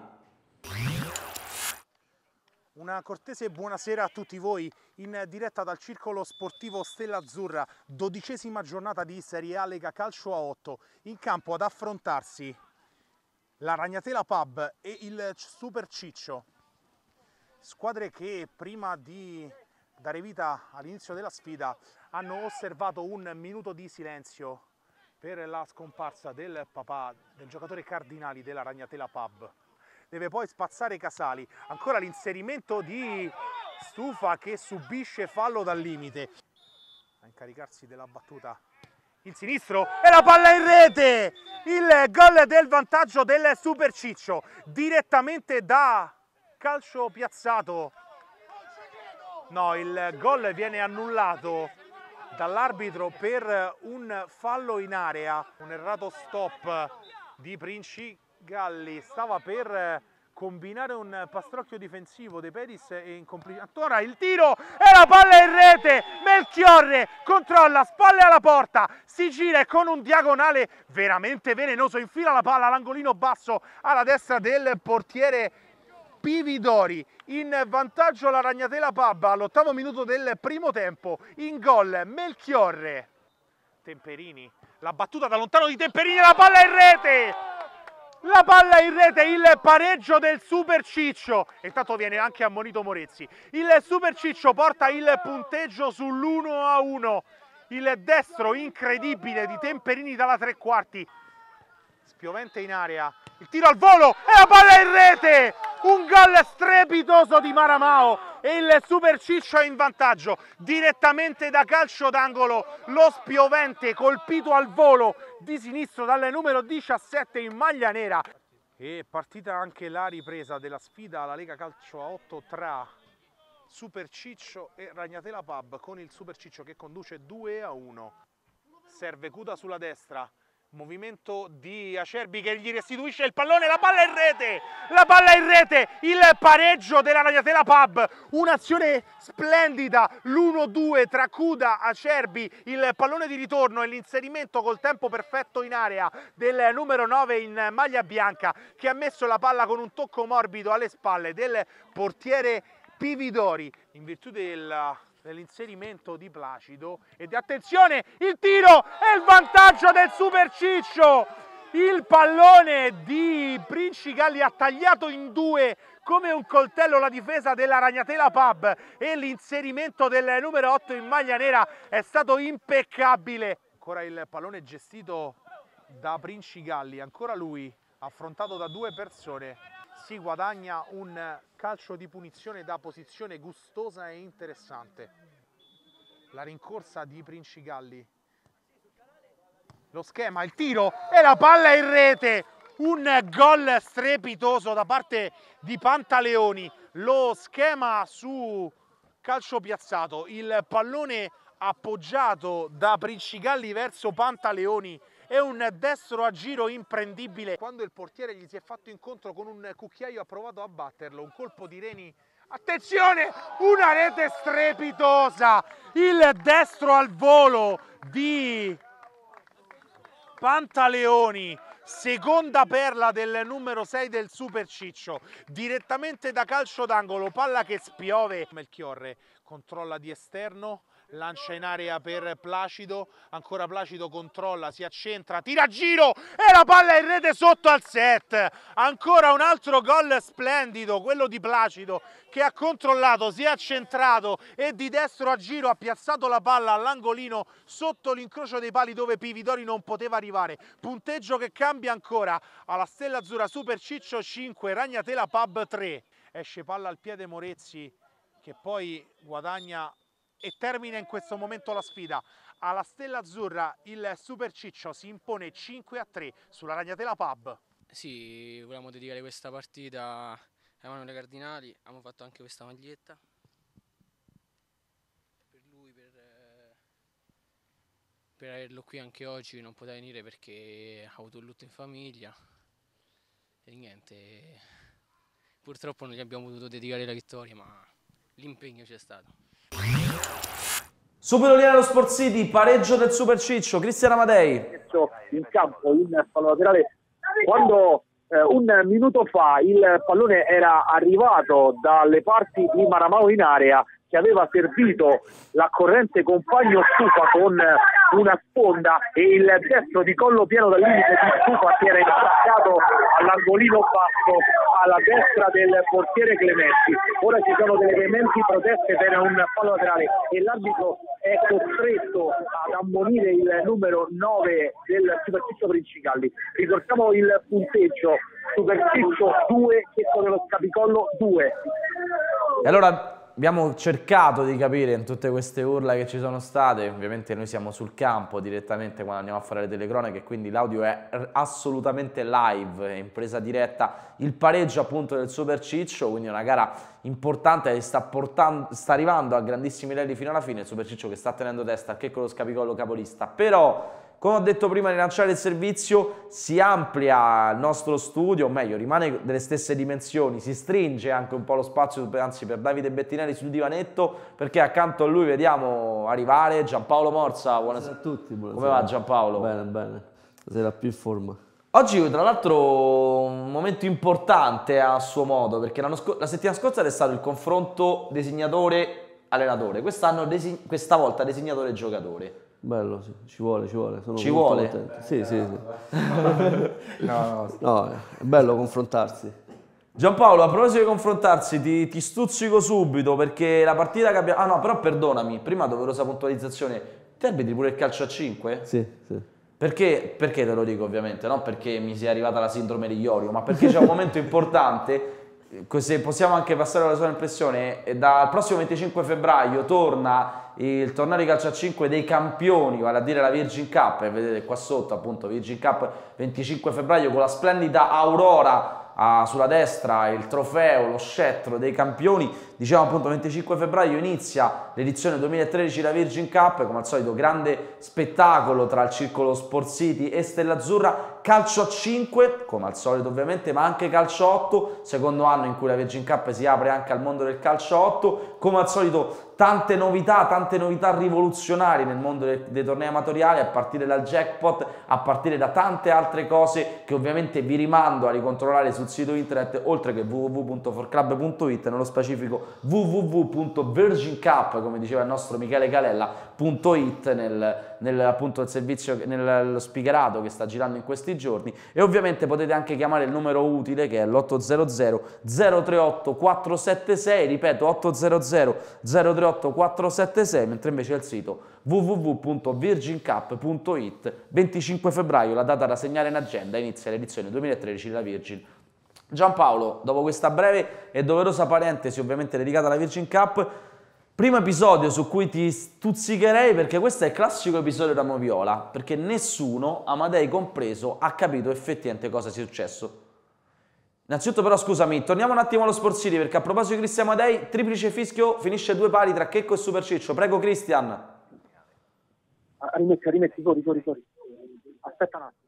Una cortese buonasera a tutti voi in diretta dal circolo sportivo Stella Azzurra, dodicesima giornata di Serie A Lega Calcio a 8, in campo ad affrontarsi la Ragnatela Pub e il Super Ciccio, squadre che prima di dare vita all'inizio della sfida hanno osservato un minuto di silenzio per la scomparsa del papà del giocatore Cardinali della Ragnatela Pub deve poi spazzare Casali. Ancora l'inserimento di Stufa che subisce fallo dal limite. A incaricarsi della battuta il sinistro e la palla in rete! Il gol del vantaggio del Super Ciccio direttamente da calcio piazzato. No, il gol viene annullato dall'arbitro per un fallo in area, un errato stop di Princi Galli stava per eh, combinare un pastrocchio difensivo De Pedis e in complicità ancora il tiro e la palla in rete Melchiorre controlla spalle alla porta si gira e con un diagonale veramente velenoso infila la palla all'angolino basso alla destra del portiere Pividori in vantaggio la Ragnatela Pabba all'ottavo minuto del primo tempo in gol Melchiorre Temperini la battuta da lontano di Temperini la palla in rete la palla in rete, il pareggio del Super Ciccio. E tanto viene anche ammonito Morezzi. Il Super Ciccio porta il punteggio sull'1 a 1. Il destro incredibile di Temperini dalla tre quarti spiovente in area, il tiro al volo e la palla in rete! Un gol strepitoso di Maramao e il Super Ciccio è in vantaggio direttamente da calcio d'angolo. Lo spiovente colpito al volo di sinistro dal numero 17 in maglia nera. E partita anche la ripresa della sfida alla Lega Calcio a 8 tra Super Ciccio e Ragnatela Pub con il Super Ciccio che conduce 2 a 1. Serve Cuda sulla destra, Movimento di Acerbi che gli restituisce il pallone, la palla in rete, la palla in rete, il pareggio della Radiatela Pub, un'azione splendida, l'1-2 tra Cuda, Acerbi, il pallone di ritorno e l'inserimento col tempo perfetto in area del numero 9 in maglia bianca che ha messo la palla con un tocco morbido alle spalle del portiere Pividori in virtù della nell'inserimento di Placido ed attenzione il tiro e il vantaggio del Super Ciccio il pallone di Princi Galli ha tagliato in due come un coltello la difesa della Ragnatela Pub e l'inserimento del numero 8 in maglia nera è stato impeccabile ancora il pallone gestito da Princi Galli ancora lui affrontato da due persone si guadagna un calcio di punizione da posizione gustosa e interessante. La rincorsa di Princigalli. Lo schema, il tiro e la palla in rete. Un gol strepitoso da parte di Pantaleoni. Lo schema su calcio piazzato. Il pallone appoggiato da Princigalli verso Pantaleoni e un destro a giro imprendibile. Quando il portiere gli si è fatto incontro con un cucchiaio ha provato a batterlo, un colpo di reni Attenzione, una rete strepitosa, il destro al volo di Pantaleoni, seconda perla del numero 6 del Super Ciccio, direttamente da calcio d'angolo, palla che spiove. Melchiorre controlla di esterno, lancia in aria per Placido, ancora Placido controlla, si accentra, tira a giro e la palla in rete sotto al set, ancora un altro gol splendido, quello di Placido che ha controllato, si è accentrato e di destro a giro ha piazzato la palla all'angolino sotto l'incrocio dei pali dove Pividori non poteva arrivare, punteggio che cambia ancora alla Stella Azzurra Super Ciccio 5, Ragnatela Pub 3, esce palla al piede Morezzi che poi guadagna e termina in questo momento la sfida. Alla Stella Azzurra il Super Ciccio si impone 5 a 3 sulla Ragnatela Pub. Sì, volevamo dedicare questa partita a Emanuele Cardinali, abbiamo fatto anche questa maglietta per lui, per, per averlo qui anche oggi, non poteva venire perché ha avuto un lutto in famiglia e niente, purtroppo non gli abbiamo potuto dedicare la vittoria ma l'impegno c'è stato. Superoliana lo Sport City, pareggio del Super Ciccio, Cristian Amadei. In campo, in palo laterale, quando eh, un minuto fa il pallone era arrivato dalle parti di Maramao in area che aveva servito la corrente compagno Stufa con eh, una sponda e il destro di collo pieno dal limite di Stufa che era attaccato all'angolino basso alla destra del portiere Clementi. Ora ci sono delle elementi proteste per un fallo laterale e l'arbitro è costretto ad ammonire il numero 9 del Superciccio Princicalli. Ricordiamo il punteggio Superciccio 2 che con lo scapicollo 2. E allora abbiamo cercato di capire in tutte queste urla che ci sono state, ovviamente noi siamo sul campo direttamente quando andiamo a fare le telecroniche, quindi l'audio è assolutamente live, è in presa diretta, il pareggio appunto del Super Ciccio, quindi una gara importante che sta, portando, sta arrivando a grandissimi livelli fino alla fine, il Super Ciccio che sta tenendo testa anche con lo scapicollo capolista, però come ho detto prima, rilanciare il servizio si amplia il nostro studio, o meglio, rimane delle stesse dimensioni, si stringe anche un po' lo spazio, anzi per Davide Bettinelli sul divanetto, perché accanto a lui vediamo arrivare Giampaolo Morsa. Buonasera, a tutti. Buonasera. Come va Giampaolo? Bene, bene. Stasera più in forma. Oggi tra l'altro un momento importante a suo modo, perché la settimana scorsa è stato il confronto designatore-allenatore, quest'anno questa volta designatore-giocatore. Bello, sì. ci vuole, ci vuole. Sono ci vuole? Contento. Sì, sì, sì. no, no. no, è bello confrontarsi. Giampaolo, a proposito di confrontarsi, ti, ti, stuzzico subito perché la partita che abbiamo... Ah no, però perdonami, prima doverosa puntualizzazione. Ti arbitri pure il calcio a 5? Sì, sì. Perché, perché te lo dico ovviamente? Non perché mi sia arrivata la sindrome di Iorio, ma perché c'è un momento importante eh, se possiamo anche passare alla sua impressione, eh, dal prossimo 25 febbraio torna il torneo di calcio a 5 dei campioni, vale a dire la Virgin Cup, e vedete qua sotto appunto Virgin Cup 25 febbraio con la splendida Aurora ah, sulla destra, il trofeo, lo scettro dei campioni diciamo appunto 25 febbraio inizia l'edizione 2013 la Virgin Cup, come al solito grande spettacolo tra il Circolo Sport City e Stella Azzurra, calcio a 5, come al solito ovviamente, ma anche calcio 8, secondo anno in cui la Virgin Cup si apre anche al mondo del calcio 8, come al solito tante novità, tante novità rivoluzionarie nel mondo dei, dei tornei amatoriali, a partire dal jackpot, a partire da tante altre cose che ovviamente vi rimando a ricontrollare sul sito internet, oltre che www.forclub.it, nello specifico sito come diceva il nostro Michele Calella.it nel, nel, appunto, il servizio, nel speakerato che sta girando in questi giorni e ovviamente potete anche chiamare il numero utile che è l'800 038 476, ripeto 800 038 476, mentre invece il sito www.virgincup.it 25 febbraio la data da segnare in agenda inizia l'edizione 2013 della Virgin Giampaolo, dopo questa breve e doverosa parentesi ovviamente dedicata alla Virgin Cup, primo episodio su cui ti stuzzicherei perché questo è il classico episodio da Moviola, perché nessuno, Amadei compreso, ha capito effettivamente cosa sia successo. Innanzitutto però scusami, torniamo un attimo allo Sporsini perché a proposito di Cristian Amadei, triplice fischio, finisce due pari tra Checco e Superciccio. Prego Cristian. Ah, rimetti, rimetti, fuori, fuori, fuori. Aspetta un attimo.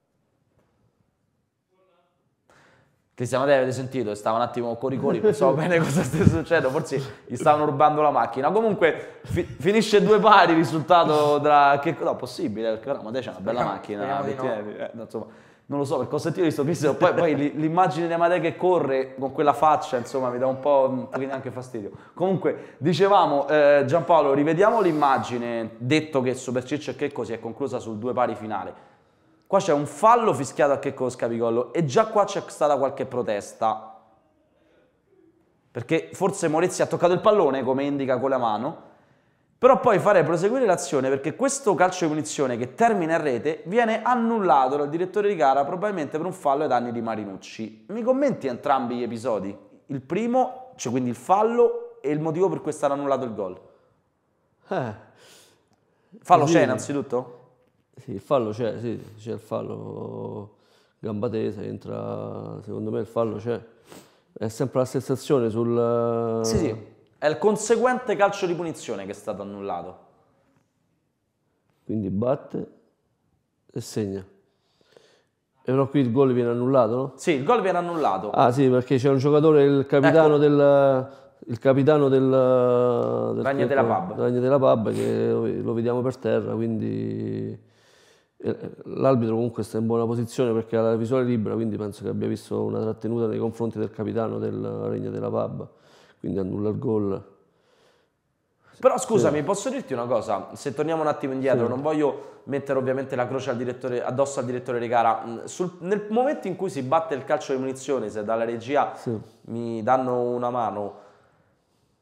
Cristiano Mattei avete sentito, stava un attimo coricori, non so bene cosa stesse succedendo, forse gli stavano rubando la macchina. Comunque fi- finisce due pari il risultato tra... Che... No, possibile, perché però Mattei c'è una bella macchina. no. Eh, insomma, non lo so, per Costantino ho visto Cristiano, poi, poi l'immagine di Mattei che corre con quella faccia, insomma, mi dà un po', anche fastidio. Comunque, dicevamo, eh, Giampaolo, rivediamo l'immagine, detto che Superciccio e Checco si è conclusa sul due pari finale. Qua c'è un fallo fischiato a Checco Scapicollo e già qua c'è stata qualche protesta. Perché forse Morezzi ha toccato il pallone, come indica con la mano, però poi farei proseguire l'azione perché questo calcio di punizione che termina in rete viene annullato dal direttore di gara probabilmente per un fallo ai danni di Marinucci. Mi commenti entrambi gli episodi? Il primo, cioè quindi il fallo e il motivo per cui è stato annullato il gol. Eh. Fallo c'è innanzitutto? Sì, il fallo c'è, sì, c'è il fallo gamba tesa, entra, secondo me il fallo c'è. È sempre la sensazione sul... Sì, sì, è il conseguente calcio di punizione che è stato annullato. Quindi batte e segna. E però qui il gol viene annullato, no? Sì, il gol viene annullato. Ah sì, perché c'è un giocatore, il capitano ecco. del... Il capitano del, del Ragno della Pub. Ragna della Pub, che lo vediamo per terra, quindi eh, l'arbitro comunque sta in buona posizione perché ha la visuale libera, quindi penso che abbia visto una trattenuta nei confronti del capitano del Regno della Pab, quindi annulla il gol. Però scusami, sì. posso dirti una cosa? Se torniamo un attimo indietro, sì. non voglio mettere ovviamente la croce al addosso al direttore di gara. Mm, sul, nel momento in cui si batte il calcio di munizioni, se dalla regia sì. mi danno una mano,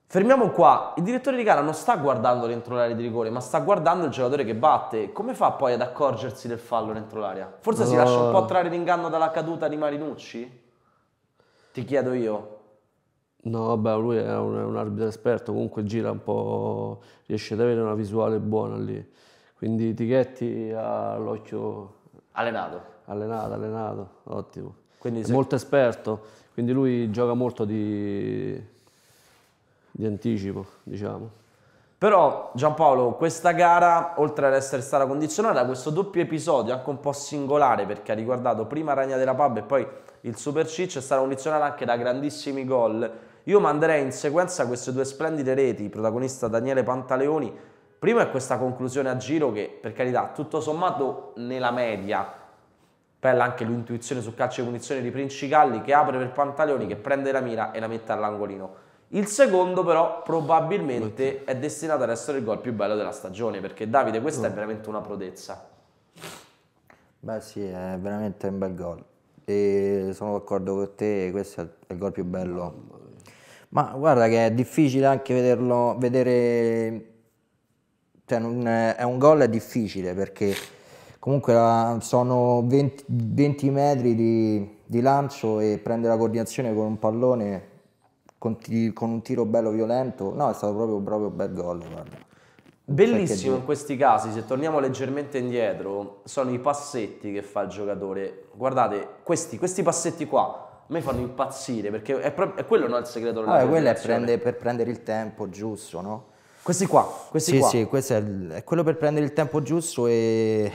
Fermiamo qua, il direttore di gara non sta guardando dentro l'area di rigore, ma sta guardando il giocatore che batte. Come fa poi ad accorgersi del fallo dentro l'area? Forse no. si lascia un po' trarre l'inganno dalla caduta di Marinucci? Ti chiedo io. No, vabbè, lui è un, è un, arbitro esperto, comunque gira un po', riesce ad avere una visuale buona lì. Quindi Tighetti ha l'occhio... Allenato. Allenato, allenato, ottimo. Quindi è se... molto esperto, quindi lui gioca molto di di anticipo, diciamo. Però Giampaolo, questa gara, oltre ad essere stata condizionata da questo doppio episodio, anche un po' singolare perché ha riguardato prima Ragna della Pub e poi il Super Ciccio, è stata condizionata anche da grandissimi gol. Io manderei in sequenza queste due splendide reti, protagonista Daniele Pantaleoni. Prima è questa conclusione a giro che, per carità, tutto sommato nella media, bella anche l'intuizione su calcio e punizione di Princi Princigalli che apre per Pantaleoni, che prende la mira e la mette all'angolino. Il secondo però probabilmente è destinato ad essere il gol più bello della stagione perché Davide questa è mm. veramente una prodezza. Beh sì, è veramente un bel gol. E sono d'accordo con te, questo è il gol più bello. Ma guarda che è difficile anche vederlo, vedere... Cioè non è, è un gol difficile perché comunque sono 20, 20 metri di, di lancio e prende la coordinazione con un pallone con, con, un tiro bello violento. No, è stato proprio, proprio bel gol. Guarda. Bellissimo in questi casi, se torniamo leggermente indietro, sono i passetti che fa il giocatore. Guardate, questi, questi passetti qua a me fanno impazzire perché è, proprio, è quello no, il segreto della ah, quello è prende, per prendere il tempo giusto, no? Questi qua, questi sì, qua. Sì, questo è, è, quello per prendere il tempo giusto e,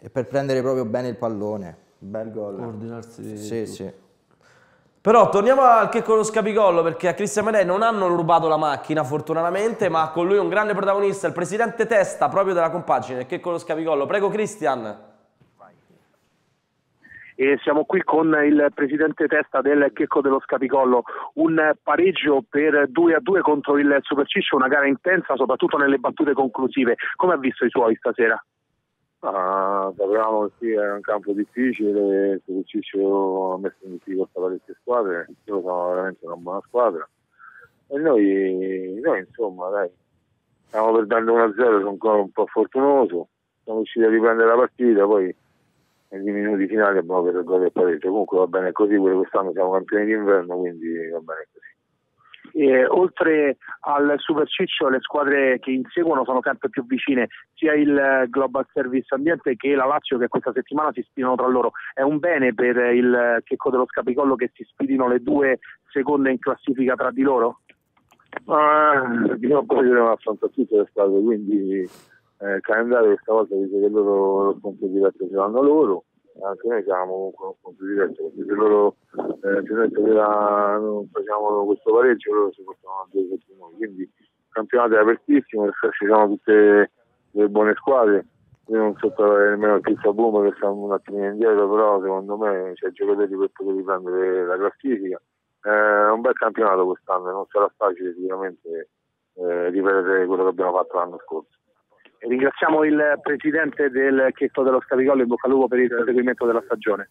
e per prendere proprio bene il pallone. Bel gol. Ordinarsi. Sì, tutto. sì. Però torniamo al che con lo Scapigollo perché a Cristian Medei non hanno rubato la macchina fortunatamente ma con lui un grande protagonista, il presidente Testa proprio della compagine, che con lo Scapigollo. Prego Cristian. E siamo qui con il presidente testa del Checco dello Scapicollo, un pareggio per 2 a 2 contro il Superciccio, una gara intensa soprattutto nelle battute conclusive. Come ha visto i suoi stasera? Ah, Sapevamo che sì, era un campo difficile, che Ciccio ha messo in difficoltà parecchie squadre, loro sono veramente una buona squadra. E noi, noi insomma, dai, stiamo perdendo 1-0, sono ancora un po' fortunoso, siamo riusciti a riprendere la partita, poi nei minuti finali abbiamo preso il gol del pareggio. Comunque va bene così, pure quest'anno siamo campioni d'inverno, quindi va bene così eh, oltre al Superciccio le squadre che inseguono sono sempre più vicine, sia il eh, Global Service Ambiente che la Lazio che questa settimana si sfidano tra loro. È un bene per il eh, Checco dello Scapicollo che si sfidino le due seconde in classifica tra di loro? Ma diciamo che abbiamo affrontato tutte le squadre, quindi eh, il calendario questa volta dice che loro lo scontro diretto ce l'hanno loro anche noi siamo comunque un punto di testa, perché se loro eh, se non facciamo questo pareggio loro si portano a due sotto noi, quindi il campionato è apertissimo, ci sono tutte le buone squadre, io non so nemmeno il Pizza Boom che sta un attimino indietro, però secondo me c'è giocatori per poter riprendere la classifica. Eh, un bel campionato quest'anno, non sarà facile sicuramente eh, ripetere quello che abbiamo fatto l'anno scorso. Ringraziamo il presidente del Chietto dello Scavicollo in bocca al lupo per il seguimento della stagione.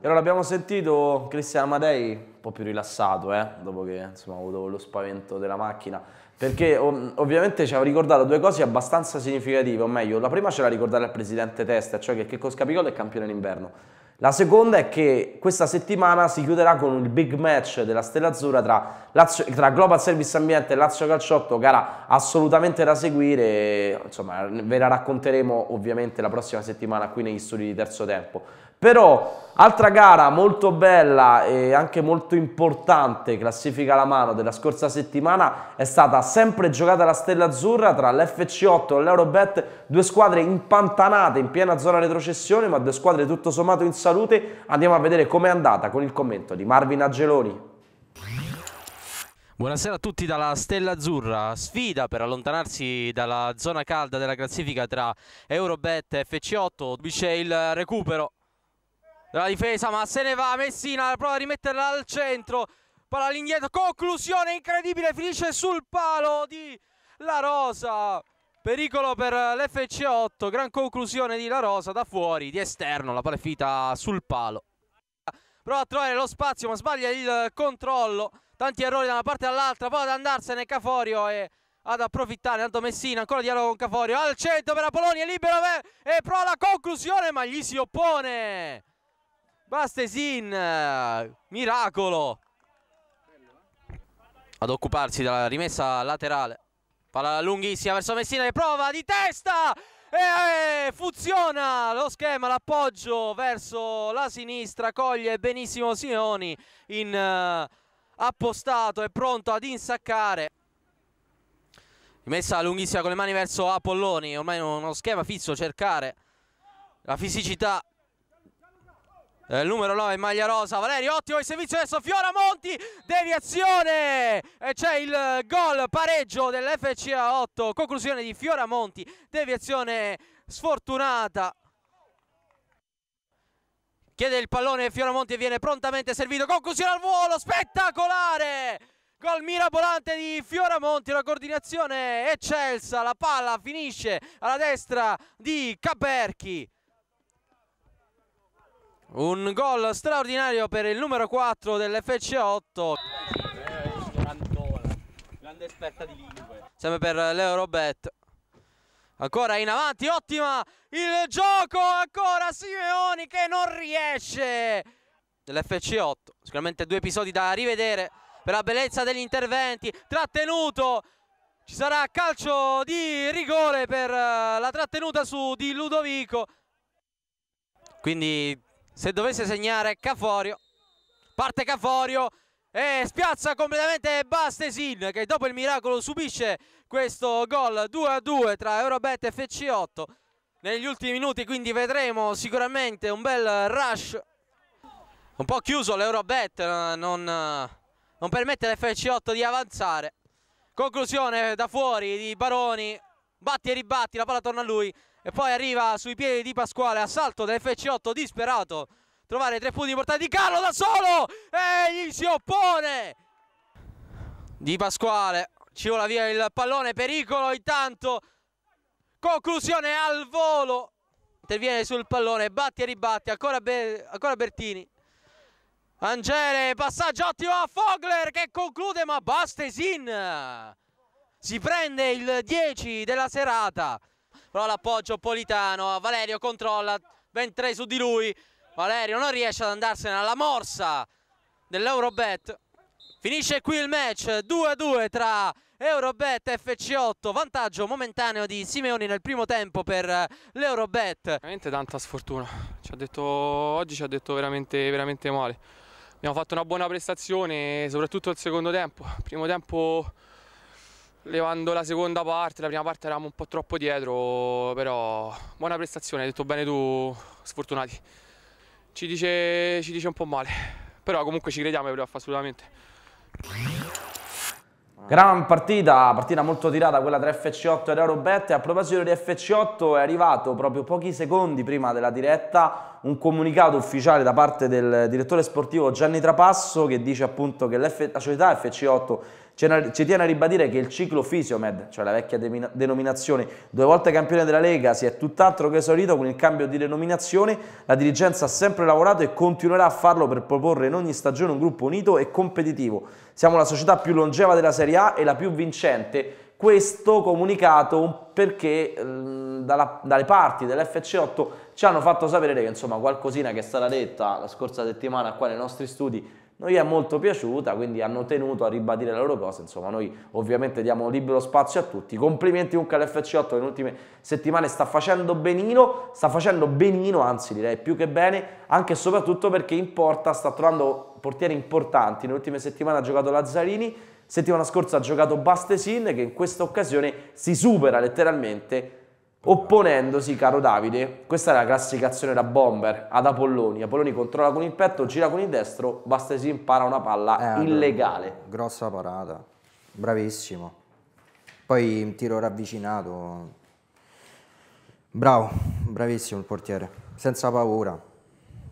E allora abbiamo sentito Cristiano Amadei un po' più rilassato, eh? dopo che insomma, ha avuto lo spavento della macchina, perché ovviamente ci ha ricordato due cose abbastanza significative, o meglio, la prima ce l'ha ricordata il presidente Testa, cioè che Checco Scapicola è campione d'inverno. La seconda è che questa settimana si chiuderà con il big match della Stella Azzurra tra, Lazio, tra Global Service Ambiente e Lazio Calciotto, gara assolutamente da seguire, e, insomma ve la racconteremo ovviamente la prossima settimana qui negli studi di terzo tempo. Però altra gara molto bella e anche molto importante, classifica la mano della scorsa settimana, è stata sempre giocata la Stella Azzurra tra l'FC8 e l'Eurobet, due squadre impantanate in piena zona retrocessione, ma due squadre tutto sommato in salute. Andiamo a vedere com'è andata con il commento di Marvin Ageloni. Buonasera a tutti dalla Stella Azzurra, sfida per allontanarsi dalla zona calda della classifica tra Eurobet e FC8, c'è il recupero la difesa ma se ne va Messina prova a rimetterla al centro palla all'indietro conclusione incredibile finisce sul palo di La Rosa pericolo per l'FC8 gran conclusione di La Rosa da fuori di esterno la palla è finita sul palo prova a trovare lo spazio ma sbaglia il controllo tanti errori da una parte all'altra prova ad andarsene Caforio e ad approfittare. Tanto Messina ancora dialogo con Caforio. Al centro per la Polonia, libero eh, e prova la conclusione, ma gli si oppone. Bastesin, miracolo ad occuparsi della rimessa laterale. Palla lunghissima verso Messina che prova di testa e eh, funziona lo schema, l'appoggio verso la sinistra, coglie benissimo Sioni in eh, appostato è pronto ad insaccare. Rimessa lunghissima con le mani verso Apolloni, ormai uno schema fisso cercare la fisicità eh, il numero 9 maglia rosa Valerio ottimo il servizio adesso Fioramonti deviazione e c'è il eh, gol pareggio dell'FCA 8 conclusione di Fioramonti deviazione sfortunata chiede il pallone Fioramonti e viene prontamente servito conclusione al volo spettacolare Gol mirabolante di Fioramonti, una coordinazione eccelsa, la palla finisce alla destra di Caperchi. Un gol straordinario per il numero 4 dell'FC8. Grande esperta di lingue. Sempre per Leo Robet. Ancora in avanti, ottima il gioco, ancora Simeoni che non riesce. Dell'FC8, sicuramente due episodi da rivedere per la bellezza degli interventi, trattenuto. Ci sarà calcio di rigore per eh, la trattenuta su di Ludovico. Quindi se dovesse segnare Caforio parte Caforio e spiazza completamente Bastesin che dopo il miracolo subisce questo gol 2-2 a tra Eurobet e FC8 negli ultimi minuti quindi vedremo sicuramente un bel rush un po' chiuso l'Eurobet non, non permette all'FC8 di avanzare conclusione da fuori di Baroni batti e ribatti la palla torna a lui e poi arriva sui piedi di Pasquale, assalto dell'FC8 disperato. Trovare tre punti importanti di Carlo da solo e gli si oppone. Di Pasquale, ci vola via il pallone, pericolo intanto. Conclusione al volo. Interviene sul pallone, batti e ribatti, ancora, Be ancora Bertini. Angele, passaggio ottimo a Fogler che conclude ma Bastesin si prende il 10 della serata però l'appoggio Politano, Valerio controlla, ben tre su di lui, Valerio non riesce ad andarsene alla morsa dell'Eurobet. Finisce qui il match 2-2 tra Eurobet e FC8, vantaggio momentaneo di Simeoni nel primo tempo per l'Eurobet. Veramente tanta sfortuna, ci ha detto, oggi ci ha detto veramente, veramente male. Abbiamo fatto una buona prestazione, soprattutto il secondo tempo. Primo tempo levando la seconda parte, la prima parte eravamo un po' troppo dietro, però buona prestazione, hai detto bene tu, sfortunati. Ci dice, ci dice un po' male, però comunque ci crediamo ai playoff assolutamente. Gran partita, partita molto tirata quella tra FC8 ed Eurobet a proposito di FC8 è arrivato proprio pochi secondi prima della diretta un comunicato ufficiale da parte del direttore sportivo Gianni Trapasso che dice appunto che la società FC8 ci tiene a ribadire che il ciclo Fisiomed, cioè la vecchia denominazione, due volte campione della Lega, si è tutt'altro che esaurito con il cambio di denominazione. La dirigenza ha sempre lavorato e continuerà a farlo per proporre in ogni stagione un gruppo unito e competitivo. Siamo la società più longeva della Serie A e la più vincente. Questo comunicato perché ehm, dalla, dalle parti dell'FC8 ci hanno fatto sapere che insomma qualcosina che è stata detta la scorsa settimana qua nei nostri studi non gli è molto piaciuta, quindi hanno tenuto a ribadire le loro cose. Insomma, noi ovviamente diamo libero spazio a tutti. Complimenti comunque all'FC8 che nelle ultime settimane sta facendo benino, sta facendo benino, anzi direi più che bene, anche e soprattutto perché in porta sta trovando portieri importanti. Nelle ultime settimane ha giocato Lazzarini, settimana scorsa ha giocato Bastesin che in questa occasione si supera letteralmente opponendosi, caro Davide, questa è la classificazione da bomber ad Apolloni. Apolloni controlla con il petto, gira con il destro, basta si impara una palla eh, illegale. Grossa parata, bravissimo. Poi un tiro ravvicinato. Bravo, bravissimo il portiere, senza paura.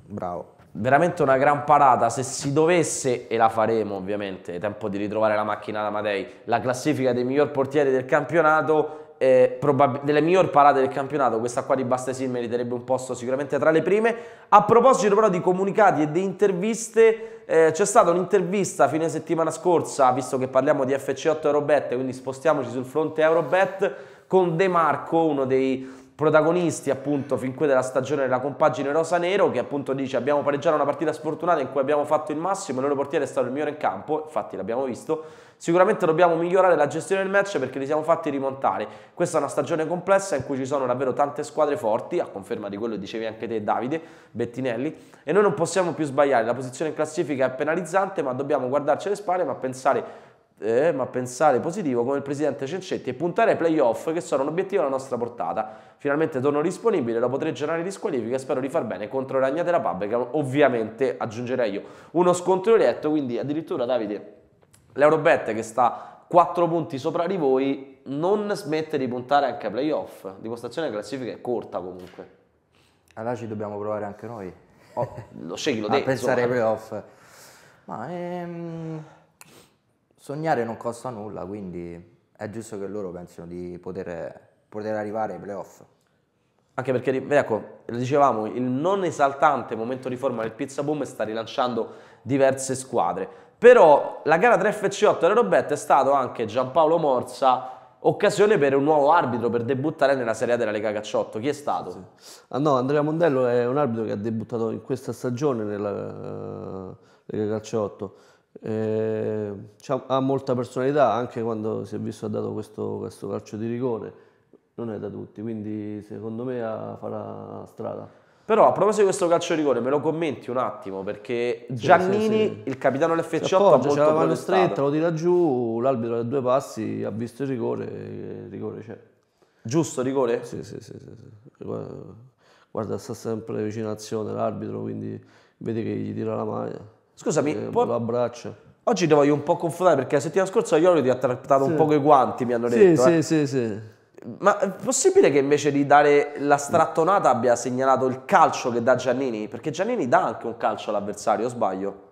Bravo. Veramente una gran parata, se si dovesse, e la faremo ovviamente, è tempo di ritrovare la macchina da Matei, la classifica dei miglior portieri del campionato, eh, probab- delle miglior parate del campionato, questa qua di Bastesin meriterebbe un posto sicuramente tra le prime. A proposito però di comunicati e di interviste, eh, c'è stata un'intervista fine settimana scorsa, visto che parliamo di FC8 Eurobet, quindi spostiamoci sul fronte Eurobet, con De Marco, uno dei protagonisti appunto fin qui della stagione della compagine rosa-nero che appunto dice abbiamo pareggiato una partita sfortunata in cui abbiamo fatto il massimo, il loro portiere è stato il migliore in campo, infatti l'abbiamo visto, sicuramente dobbiamo migliorare la gestione del match perché li siamo fatti rimontare, questa è una stagione complessa in cui ci sono davvero tante squadre forti, a conferma di quello che dicevi anche te Davide Bettinelli, e noi non possiamo più sbagliare, la posizione in classifica è penalizzante ma dobbiamo guardarci alle spalle ma pensare eh, ma pensare positivo come il presidente Cencetti e puntare ai playoff che sono un obiettivo alla nostra portata. Finalmente torno disponibile dopo tre giornali di squalifica spero di far bene contro Ragnate la Pub che ovviamente aggiungerei io uno scontro diretto, quindi addirittura Davide l'Eurobet che sta 4 punti sopra di voi non smette di puntare anche ai playoff. Dimostrazione che la classifica è corta comunque. Allora ci dobbiamo provare anche noi. Oh, lo scegli, lo devi. A pensare ai playoff. Ma ehm sognare non costa nulla, quindi è giusto che loro pensino di poter, poter arrivare ai playoff. Anche perché, ecco, lo dicevamo, il non esaltante momento di forma del Pizza Boom sta rilanciando diverse squadre. Però la gara 3 FC8 delle Robette è stato anche Giampaolo Morsa occasione per un nuovo arbitro per debuttare nella Serie A della Lega Cacciotto. Chi è stato? Sì. Ah, no, Andrea Mondello è un arbitro che ha debuttato in questa stagione nella uh, Lega Cacciotto. Eh, ha molta personalità anche quando si è visto ha dato questo, questo, calcio di rigore non è da tutti quindi secondo me farà strada però a proposito di questo calcio di rigore me lo commenti un attimo perché Giannini sì, sì, sì. il capitano dell'FC8 ha molto la mano stretta lo tira giù l'arbitro a due passi ha visto il rigore il rigore c'è giusto rigore? sì sì sì, guarda sta sempre vicino all'azione l'arbitro quindi vedi che gli tira la maglia Scusami, eh, può... l'abbraccio. Oggi ti voglio un po' confrontare perché la settimana scorsa Iori ti ha trattato sì. un po' i guanti, mi hanno detto. Sì, eh. sì, sì, sì. Ma è possibile che invece di dare la strattonata abbia segnalato il calcio che dà Giannini? Perché Giannini dà anche un calcio all'avversario, sbaglio?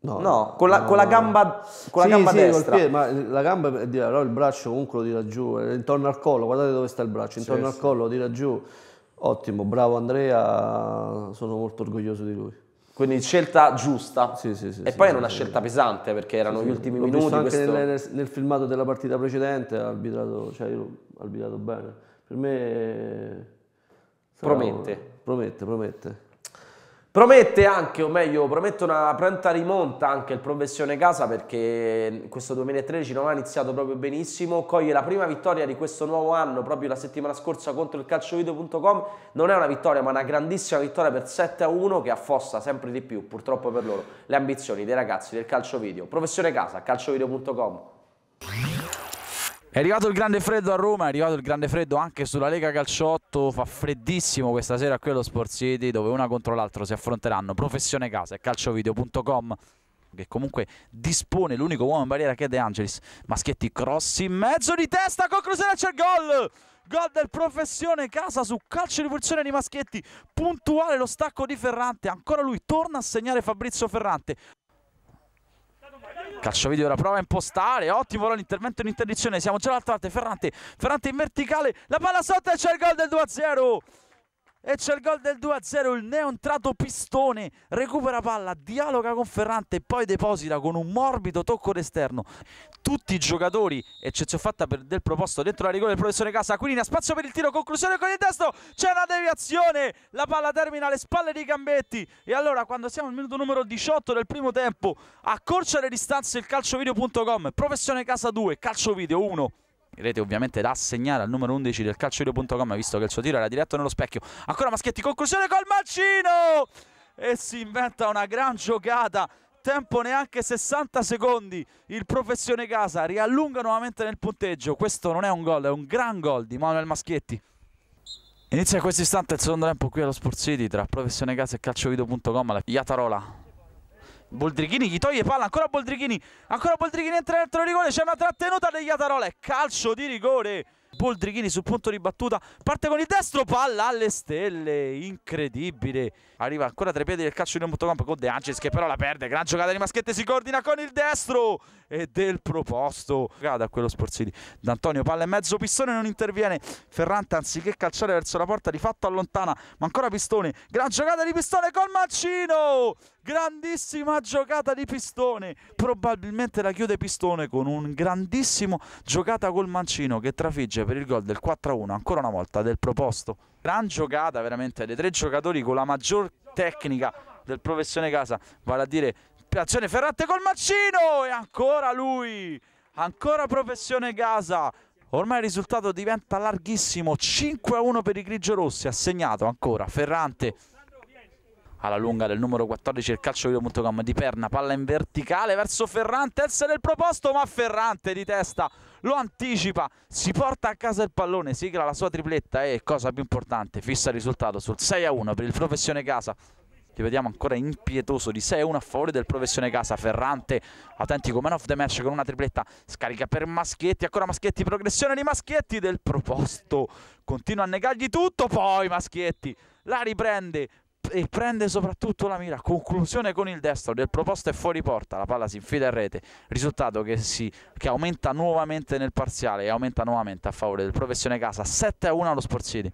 No, no, con la, no, con la gamba, con sì, la gamba sì, destra. Piede, ma la gamba è di là, però il braccio comunque lo tira giù, intorno al collo, guardate dove sta il braccio, intorno sì, al collo lo tira giù. Ottimo, bravo Andrea, sono molto orgoglioso di lui. Quindi scelta giusta. Sì, sì, sì, e poi era una scelta pesante perché erano gli ultimi L'ho minuti. Visto anche questo... nel, nel, nel, filmato della partita precedente ha arbitrato, cioè io arbitrato bene. Per me... Eh, sarà... Promette. Promette, promette. Promette anche, o meglio, promette una pronta rimonta anche il professione casa perché questo 2013 non ha iniziato proprio benissimo, coglie la prima vittoria di questo nuovo anno proprio la settimana scorsa contro il calciovideo.com, non è una vittoria ma una grandissima vittoria per 7-1 che affossa sempre di più, purtroppo per loro, le ambizioni dei ragazzi del calciovideo. Professione casa, calciovideo.com. È arrivato il grande freddo a Roma, è arrivato il grande freddo anche sulla Lega Calciotto, fa freddissimo questa sera qui allo Sport City dove una contro l'altra si affronteranno Professione Casa e calciovideo.com che comunque dispone l'unico uomo in barriera che è De Angelis. Maschietti cross in mezzo di testa, conclusione c'è il gol! Gol del professione casa su calcio di pulsione di Maschietti, Puntuale lo stacco di Ferrante. Ancora lui torna a segnare Fabrizio Ferrante. Calcio video ora prova a impostare. Ottimo ora l'intervento in interdizione. Siamo già dall'altra parte. Ferrante, Ferrante in verticale. La palla sotto e c'è il gol del 2-0. E c'è il gol del 2-0, il neontrato Pistone recupera palla, dialoga con Ferrante e poi deposita con un morbido tocco d'esterno. Tutti i giocatori, eccezione fatta per, del proposto dentro la rigore del professore Casa, quindi spazio per il tiro, conclusione con il destro, c'è una deviazione, la palla termina alle spalle di Gambetti. E allora quando siamo al minuto numero 18 del primo tempo, accorcia le distanze il calciovideo.com, professione Casa 2, calciovideo 1 rete ovviamente da assegnare al numero 11 del calciorio.com visto che il suo tiro era diretto nello specchio ancora Maschietti conclusione col Mancino e si inventa una gran giocata tempo neanche 60 secondi il professione Casa riallunga nuovamente nel punteggio questo non è un gol è un gran gol di Manuel Maschietti inizia in questo istante il secondo tempo qui allo Sport City tra professione Casa e calciovido.com Iatarola Boldrichini gli toglie palla, ancora Boldrichini, ancora Boldrichini entra dentro rigore, c'è una trattenuta degli Atarola, calcio di rigore. Boldrichini sul punto di battuta, parte con il destro, palla alle stelle, incredibile. Arriva ancora tra i piedi del calcio di motocampo con De Angelis che però la perde, gran giocata di Maschette, si coordina con il destro e del proposto. Gada a quello Sporzini, D'Antonio, palla in mezzo, Pistone non interviene, Ferrante anziché calciare verso la porta di fatto allontana, ma ancora Pistone, gran giocata di Pistone col Mancino grandissima giocata di Pistone probabilmente la chiude Pistone con un grandissimo giocata col mancino che trafigge per il gol del 4-1 ancora una volta del proposto gran giocata veramente dei tre giocatori con la maggior tecnica del professione casa vale a dire azione Ferrante col mancino e ancora lui ancora professione casa Ormai il risultato diventa larghissimo, 5-1 per i grigiorossi, ha segnato ancora Ferrante alla lunga del numero 14 il calcio.com di Perna, palla in verticale verso Ferrante Ferrantez del proposto, ma Ferrante di testa lo anticipa, si porta a casa il pallone, sigla la sua tripletta e cosa più importante, fissa il risultato sul 6-1 a per il professione casa. Li vediamo ancora impietoso di 6-1 a a favore del professione casa. Ferrante, attenti come man of the match con una tripletta. Scarica per Maschietti, ancora Maschietti, progressione di Maschietti del proposto. Continua a negargli tutto, poi Maschietti la riprende e prende soprattutto la mira. Conclusione con il destro del proposto è fuori porta. La palla si infila in rete. Risultato che, si, che aumenta nuovamente nel parziale e aumenta nuovamente a favore del professione casa 7 a 1 allo Sport City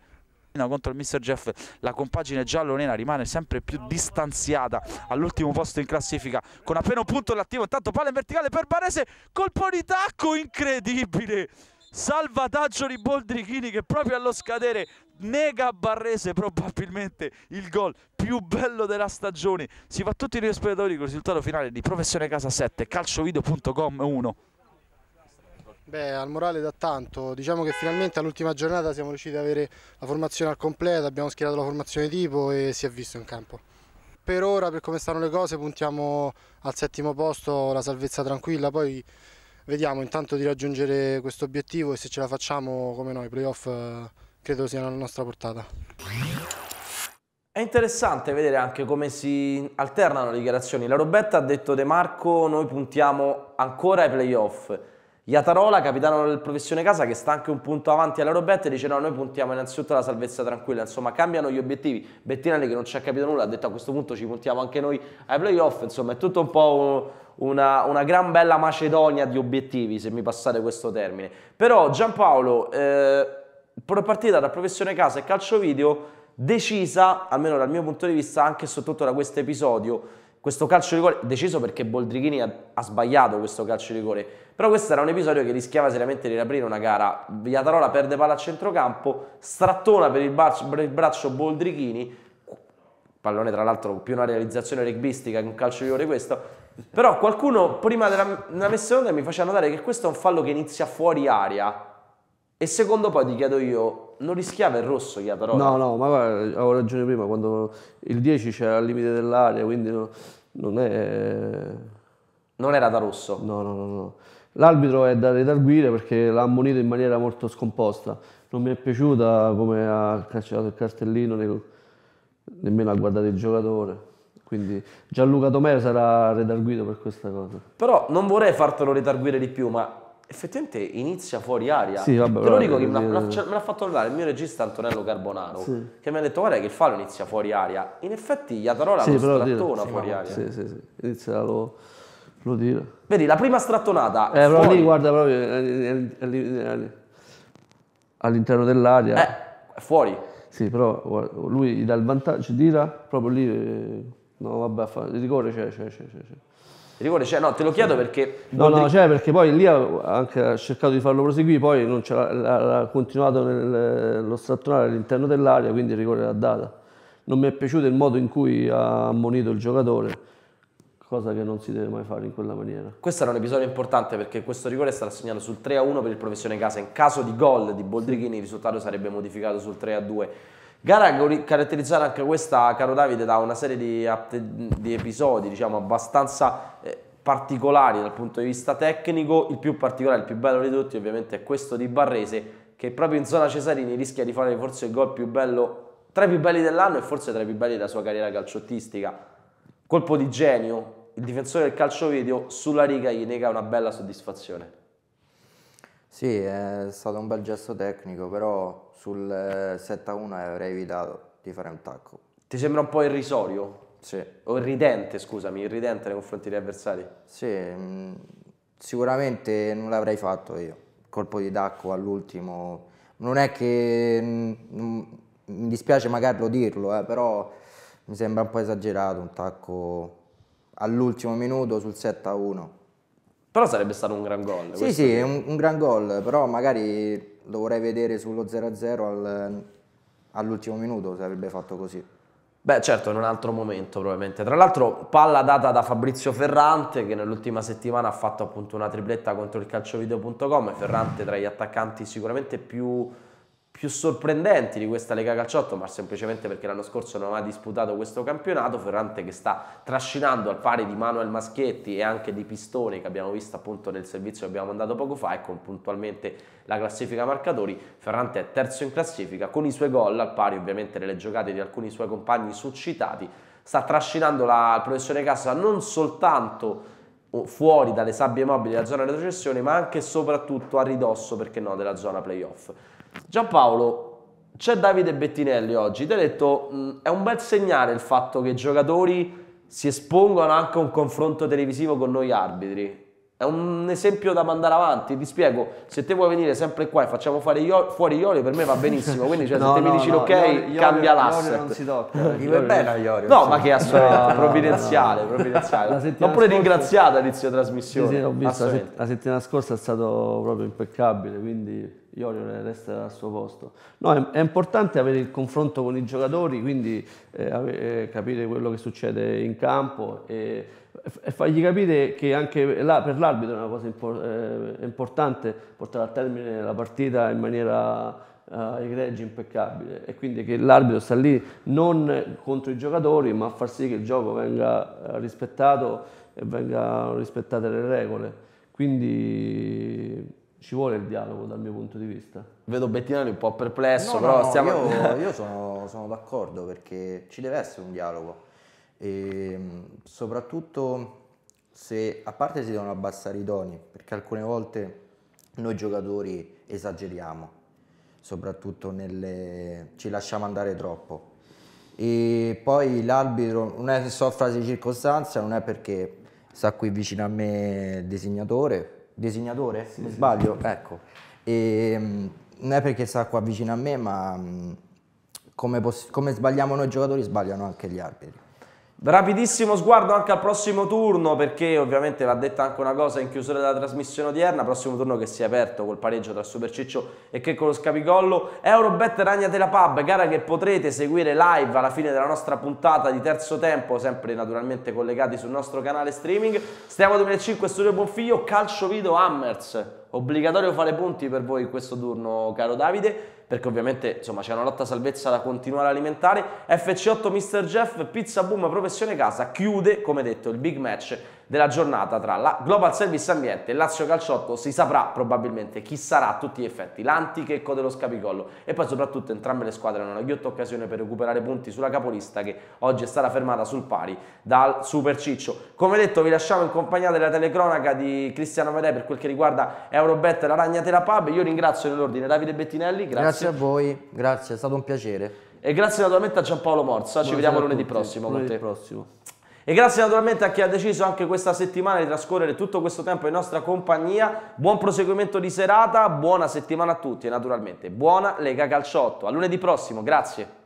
contro il Mr. Jeff la compagine giallo-nera rimane sempre più distanziata all'ultimo posto in classifica con appena un punto l'attivo intanto palla in verticale per Barese colpo di tacco incredibile salvataggio di Boldrichini che proprio allo scadere nega a Barrese probabilmente il gol più bello della stagione. Si fa tutti i respiratori con il risultato finale di Professione Casa 7, calciovideo.com 1. Beh, al morale da tanto, diciamo che finalmente all'ultima giornata siamo riusciti ad avere la formazione al completo, abbiamo schierato la formazione tipo e si è visto in campo. Per ora, per come stanno le cose, puntiamo al settimo posto la salvezza tranquilla, poi Vediamo intanto di raggiungere questo obiettivo e se ce la facciamo come noi, i playoff eh, credo siano alla nostra portata. È interessante vedere anche come si alternano le dichiarazioni. La Robetta ha detto De Marco, noi puntiamo ancora ai playoff. Iatarola, capitano del Professione Casa, che sta anche un punto avanti alla Robetta, dice no, noi puntiamo innanzitutto alla salvezza tranquilla. Insomma, cambiano gli obiettivi. Bettinelli, che non ci ha capito nulla, ha detto a questo punto ci puntiamo anche noi ai playoff. Insomma, è tutto un po' una, una, gran bella macedonia di obiettivi, se mi passate questo termine. Però Giampaolo, eh, partita da professione casa e calcio video decisa, almeno dal mio punto di vista, anche e soprattutto da questo episodio, questo calcio di rigore, deciso perché Boldrichini ha, ha, sbagliato questo calcio di rigore, però questo era un episodio che rischiava seriamente di riaprire una gara, Viatarola perde palla a centrocampo, strattona per il braccio, per il braccio Boldrichini, pallone tra l'altro più una realizzazione rugbistica che un calcio di rigore questo, però qualcuno prima della, della messa in onda mi faceva notare che questo è un fallo che inizia fuori aria e secondo poi ti chiedo io, non rischiava il rosso Chiatarola? No, no, ma guarda, avevo ragione prima, quando il 10 c'era al limite dell'aria quindi no, non è... Non era da rosso? No, no, no, no. L'arbitro è da redarguire perché l'ha ammonito in maniera molto scomposta. Non mi è piaciuta come ha cacciato il cartellino nei nemmeno a guardare il giocatore. Quindi Gianluca Tomeo sarà redarguito per questa cosa. Però non vorrei fartelo redarguire di più, ma effettivamente inizia fuori aria. Sì, vabbè, Te lo vabbè, dico che me l'ha, me l'ha, fatto notare il mio regista Antonello Carbonaro, sì. che mi ha detto guarda che il fallo inizia fuori aria. In effetti Iatarola sì, lo strattona sì, fuori ma... aria. Sì, sì, sì. Inizia lo, lo tira. Vedi, la prima strattonata... Eh, fuori... lì, guarda, proprio eh, eh, eh, all'interno dell'aria. Eh, è fuori. Sì, però lui gli dà il vantaggio, Dira proprio lì, eh, no vabbè, il rigore c'è, c'è, c'è, c'è. Il rigore c'è, no, te lo chiedo perché... No, no, c'è perché poi lì ha cercato di farlo proseguire, poi non ha continuato nel, lo strattonare all'interno dell'area, quindi il rigore l'ha data. Non mi è piaciuto il modo in cui ha ammonito il giocatore cosa che non si deve mai fare in quella maniera. Questo era un episodio importante perché questo rigore sarà segnato sul 3-1 a per il professione Casa. In caso di gol di Boldrichini il risultato sarebbe modificato sul 3-2. a Gara caratterizzata anche questa, caro Davide, da una serie di, di episodi diciamo abbastanza eh, particolari dal punto di vista tecnico. Il più particolare, il più bello di tutti ovviamente è questo di Barrese che proprio in zona Cesarini rischia di fare forse il gol più bello, tra i più belli dell'anno e forse tra i più belli della sua carriera calciottistica. Colpo di genio, il difensore del calcio video sulla riga gli nega una bella soddisfazione. Sì, è stato un bel gesto tecnico, però sul 7-1 eh, avrei evitato di fare un tacco. Ti sembra un po' irrisorio? Sì. O irridente, scusami, irridente nei confronti degli avversari? Sì, mm, sicuramente non l'avrei fatto io. Colpo di tacco all'ultimo. Non è che... Mm, mm, mi dispiace magari dirlo, eh, però mi sembra un po' esagerato un tacco all'ultimo minuto sul 7 a 1. Però sarebbe stato un gran gol. Sì, sì, è un, un, gran gol, però magari lo vorrei vedere sullo 0-0 a al, all'ultimo minuto, sarebbe fatto così. Beh, certo, in un altro momento probabilmente. Tra l'altro, palla data da Fabrizio Ferrante, che nell'ultima settimana ha fatto appunto una tripletta contro il calciovideo.com. Ferrante tra gli attaccanti sicuramente più più sorprendenti di questa Lega Calciotto, ma semplicemente perché l'anno scorso non ha disputato questo campionato, Ferrante che sta trascinando al pari di Manuel Maschetti e anche di Pistoni che abbiamo visto appunto nel servizio che abbiamo mandato poco fa e con puntualmente la classifica marcatori, Ferrante è terzo in classifica con i suoi gol al pari ovviamente delle giocate di alcuni suoi compagni succitati, sta trascinando la professione Casa non soltanto oh, fuori dalle sabbie mobili della zona retrocessione ma anche e soprattutto a ridosso perché no della zona playoff Giampaolo, c'è Davide Bettinelli oggi, ti hai detto mm, è un bel segnale il fatto che i giocatori si espongono anche a un confronto televisivo con noi arbitri. È un esempio da mandare avanti, ti spiego, se te vuoi venire sempre qua e facciamo fare io, fuori Iori per me va benissimo, quindi cioè, no, se te no, mi dici no, ok Iori, cambia Iori, l'asset. Iori non si tocca. Vive bene Iori. No, ma che assolutamente, no, provvidenziale, provvidenziale. L'ho pure ringraziata inizio trasmissione. Sì, sì, la settimana scorsa è stato proprio impeccabile, quindi Iorione resta al suo posto. No, è, è, importante avere il confronto con i giocatori, quindi eh, eh capire quello che succede in campo e, e fargli capire che anche là, per l'arbitro è una cosa impor eh, importante portare a termine la partita in maniera eh, egregia, impeccabile e quindi che l'arbitro sta lì non contro i giocatori ma a far sì che il gioco venga eh, rispettato e vengano rispettate le regole. Quindi ci vuole il dialogo dal mio punto di vista. Vedo Bettinelli un po' perplesso, no, però no, stiamo... Io, io sono, sono, d'accordo perché ci deve essere un dialogo. E ehm, soprattutto se, a parte si devono abbassare i toni, perché alcune volte noi giocatori esageriamo, soprattutto nelle, ci lasciamo andare troppo. E poi l'arbitro non è che soffra di circostanza, non è perché sta qui vicino a me il disegnatore, disegnatore, sì, mi sbaglio, sì, ecco. E, ehm, non è perché sta qua vicino a me, ma mm, come, come sbagliamo noi giocatori sbagliano anche gli arbitri. Rapidissimo sguardo anche al prossimo turno perché ovviamente va detta anche una cosa in chiusura della trasmissione odierna, prossimo turno che si è aperto col pareggio tra Superciccio e che con lo scapicollo, Eurobet Ragnatela Pub, gara che potrete seguire live alla fine della nostra puntata di terzo tempo, sempre naturalmente collegati sul nostro canale streaming, Stiamo 2005 Studio Bonfiglio, calcio video Hammers Obbligatorio fare punti per voi in questo turno, caro Davide, perché ovviamente insomma c'è una lotta salvezza da continuare a alimentare. FC8 Mr. Jeff, Pizza Boom, Professione Casa, chiude, come detto, il big match della giornata tra la Global Service Ambiente e Lazio Calciotto si saprà probabilmente chi sarà a tutti gli effetti l'antichecco dello scapicollo e poi soprattutto entrambe le squadre hanno una ghiotta occasione per recuperare punti sulla capolista che oggi è stata fermata sul pari dal Super Ciccio. Come detto vi lasciamo in compagnia della telecronaca di Cristiano Merè per quel che riguarda Eurobet e la Ragnatela Pub. Io ringrazio nell'ordine Davide Bettinelli, grazie. Grazie a voi, grazie, è stato un piacere. E grazie naturalmente a Gianpaolo Morsa, Buonasera ci vediamo lunedì prossimo. Lunedì prossimo. E grazie naturalmente a chi ha deciso anche questa settimana di trascorrere tutto questo tempo in nostra compagnia. Buon proseguimento di serata, buona settimana a tutti e naturalmente buona Lega Calciotto. A lunedì prossimo, grazie.